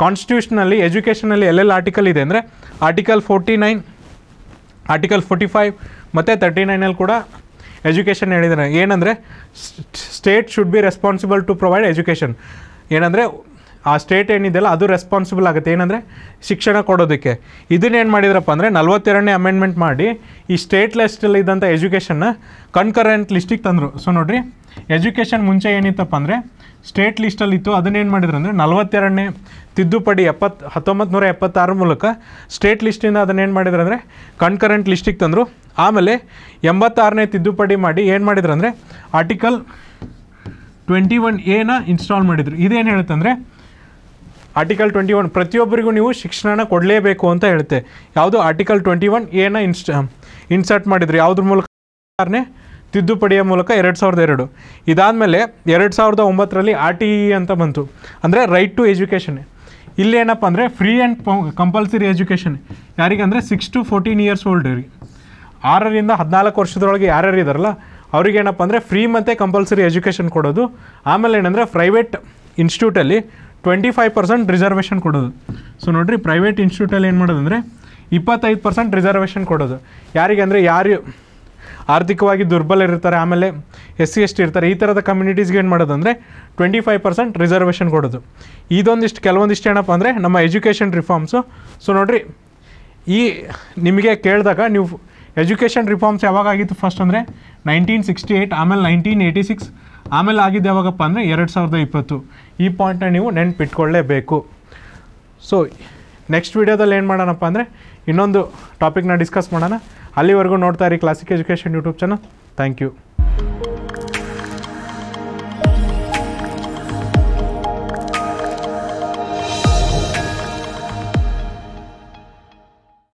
ಕಾನ್ಸ್ಟಿಟ್ಯೂಷನಲ್ಲಿ ಎಜುಕೇಷನಲ್ಲಿ ಎಲ್ಲೆಲ್ಲ ಆರ್ಟಿಕಲ್ ಇದೆ ಅಂದರೆ article forty nine article forty five ಮತ್ತು ತರ್ಟಿ ನೈನಲ್ಲಿ ಕೂಡ ಎಜುಕೇಷನ್ ಹೇಳಿದ್ದಾರೆ ಏನಂದರೆ state should be responsible to provide education ಏನಂದರೆ ಆ ಸ್ಟೇಟ್ ಏನಿದೆಯಲ್ಲ ಅದು ರೆಸ್ಪಾನ್ಸಿಬಲ್ ಆಗುತ್ತೆ ಏನಂದರೆ ಶಿಕ್ಷಣ ಕೊಡೋದಕ್ಕೆ ಇದನ್ನೇನು ಮಾಡಿದ್ರಪ್ಪ ಅಂದರೆ ನಲ್ವತ್ತೆರಡನೇ ಅಮೆಂಡ್ಮೆಂಟ್ ಮಾಡಿ ಈ ಸ್ಟೇಟ್ ಲಿಸ್ಟಲ್ಲಿ ಇದ್ದಂಥ ಎಜುಕೇಷನ್ನ ಕನ್ಕರೆಂಟ್ ಲಿಸ್ಟಿಗೆ ತಂದರು ಸೊ ನೋಡಿರಿ ಎಜುಕೇಷನ್ ಮುಂಚೆ ಏನಿತ್ತಪ್ಪ ಅಂದರೆ ಸ್ಟೇಟ್ ಲಿಸ್ಟಲ್ಲಿತ್ತು ಅದನ್ನೇನು ಮಾಡಿದ್ರು ಅಂದರೆ ನಲ್ವತ್ತೆರಡನೇ ತಿದ್ದುಪಡಿ ಎಪ್ಪತ್ತು ಹತ್ತೊಂಬತ್ತು ನೂರ ಎಪ್ಪತ್ತಾರು ಮೂಲಕ ಸ್ಟೇಟ್ ಲಿಸ್ಟಿಂದ ಅದನ್ನೇನು ಮಾಡಿದ್ರು ಅಂದರೆ ಕನ್ಕರೆಂಟ್ ಲಿಸ್ಟಿಗೆ ತಂದರು ಆಮೇಲೆ ಎಂಬತ್ತಾರನೇ ತಿದ್ದುಪಡಿ ಮಾಡಿ ಏನು ಮಾಡಿದ್ರು ಅಂದರೆ ಆರ್ಟಿಕಲ್ ಟ್ವೆಂಟಿ ಒನ್ ಎನ ಇನ್ಸ್ಟಾಲ್ ಮಾಡಿದರು ಇದೇನು ಹೇಳುತ್ತಂದರೆ ಆರ್ಟಿಕಲ್ ಟ್ವೆಂಟಿ ಒನ್ ಪ್ರತಿಯೊಬ್ಬರಿಗೂ ನೀವು ಶಿಕ್ಷಣನ ಕೊಡಲೇಬೇಕು ಅಂತ ಹೇಳುತ್ತೆ ಯಾವುದು ಆರ್ಟಿಕಲ್ ಟ್ವೆಂಟಿ ಒನ್ ಏನ ಇನ್ಸ್ಟ ಇನ್ಸರ್ಟ್ ಮಾಡಿದ್ರಿ ಯಾವುದ್ರ ಮೂಲಕ ತಿದ್ದುಪಡಿಯ ಮೂಲಕ ಎರಡು ಸಾವಿರದ ಎರಡು ಇದಾದಮೇಲೆ ಎರಡು ಸಾವಿರದ ಒಂಬತ್ತರಲ್ಲಿ ಆರ್ ಟಿ ಇ ಅಂತ ಬಂತು ಅಂದರೆ ರೈಟ್ ಟು ಎಜುಕೇಷನ್ ಇಲ್ಲೇನಪ್ಪ ಅಂದರೆ ಫ್ರೀ ಆ್ಯಂಡ್ ಕಂಪಲ್ಸರಿ ಎಜುಕೇಷನ್ ಯಾರಿಗಂದರೆ six to fourteen years old ರೀ ಆರರಿಂದ ಹದಿನಾಲ್ಕು ವರ್ಷದೊಳಗೆ ಯಾರ್ಯಾರು ಇದ್ದಾರಲ್ಲ ಅವ್ರಿಗೇನಪ್ಪ ಅಂದರೆ ಫ್ರೀ ಮತ್ತು ಕಂಪಲ್ಸರಿ ಎಜುಕೇಷನ್ ಕೊಡೋದು ಆಮೇಲೆ ಏನಂದರೆ ಪ್ರೈವೇಟ್ ಇನ್ಸ್ಟಿಟ್ಯೂಟಲ್ಲಿ ಟ್ವೆಂಟಿ ಫೈವ್ ಪರ್ಸೆಂಟ್ ರಿಸರ್ವೇಷನ್ ಕೊಡೋದು ಸೊ ನೋಡಿರಿ ಪ್ರೈವೇಟ್ ಇನ್ಸ್ಟಿಟ್ಯೂಟಲ್ಲಿ ಏನು ಮಾಡೋದು ಅಂದರೆ ಇಪ್ಪತ್ತೈದು ಪರ್ಸೆಂಟ್ ರಿಸರ್ವೇಷನ್ ಕೊಡೋದು ಯಾರಿಗೆ ಅಂದರೆ ಯಾರು ಆರ್ಥಿಕವಾಗಿ ದುರ್ಬಲ ಇರ್ತಾರೆ ಆಮೇಲೆ ಎಸ್ ಸಿ ಎಸ್ ಟಿ ಇರ್ತಾರೆ ಈ ಥರದ ಕಮ್ಯುನಿಟೀಸ್ಗೆ ಏನು ಮಾಡೋದು ಅಂದರೆ ಟ್ವೆಂಟಿ ಫೈವ್ ಪರ್ಸೆಂಟ್ ರಿಸರ್ವೇಷನ್ ಕೊಡೋದು ಇದೊಂದಿಷ್ಟು ಕೆಲವೊಂದಿಷ್ಟು ಏನಪ್ಪ ಅಂದರೆ ನಮ್ಮ ಎಜುಕೇಷನ್ ರಿಫಾರ್ಮ್ಸು ಸೊ ನೋಡಿರಿ ಈ ನಿಮಗೆ ಕೇಳಿದಾಗ ನೀವು ಎಜುಕೇಷನ್ ರಿಫಾರ್ಮ್ಸ್ ಯಾವಾಗ ಆಗಿತ್ತು ಫಸ್ಟ್ ಅಂದರೆ ನೈನ್ಟೀನ್ ಸಿಕ್ಸ್ಟಿ ಏಯ್ಟ್ ಆಮೇಲೆ ನೈನ್ಟೀನ್ ಏಯ್ಟಿ ಸಿಕ್ಸ್ ಆಮೇಲೆ ಆಗಿದ್ದು ಯಾವಾಗಪ್ಪ ಅಂದರೆ ಎರಡು ಸಾವಿರದ ಇಪ್ಪತ್ತು ಈ ಪಾಯಿಂಟ್ನ ನೀವು ನೆನ್ಪಿಟ್ಕೊಳ್ಳೇಬೇಕು ಸೊ ನೆಕ್ಸ್ಟ್ ವಿಡಿಯೋದಲ್ಲಿ ಏನು ಮಾಡೋಣಪ್ಪ ಅಂದರೆ ಇನ್ನೊಂದು ಟಾಪಿಕ್ನ ಡಿಸ್ಕಸ್ ಮಾಡೋಣ ಅಲ್ಲಿವರೆಗೂ ನೋಡ್ತಾ ಇರಿ classic education YouTube channel thank you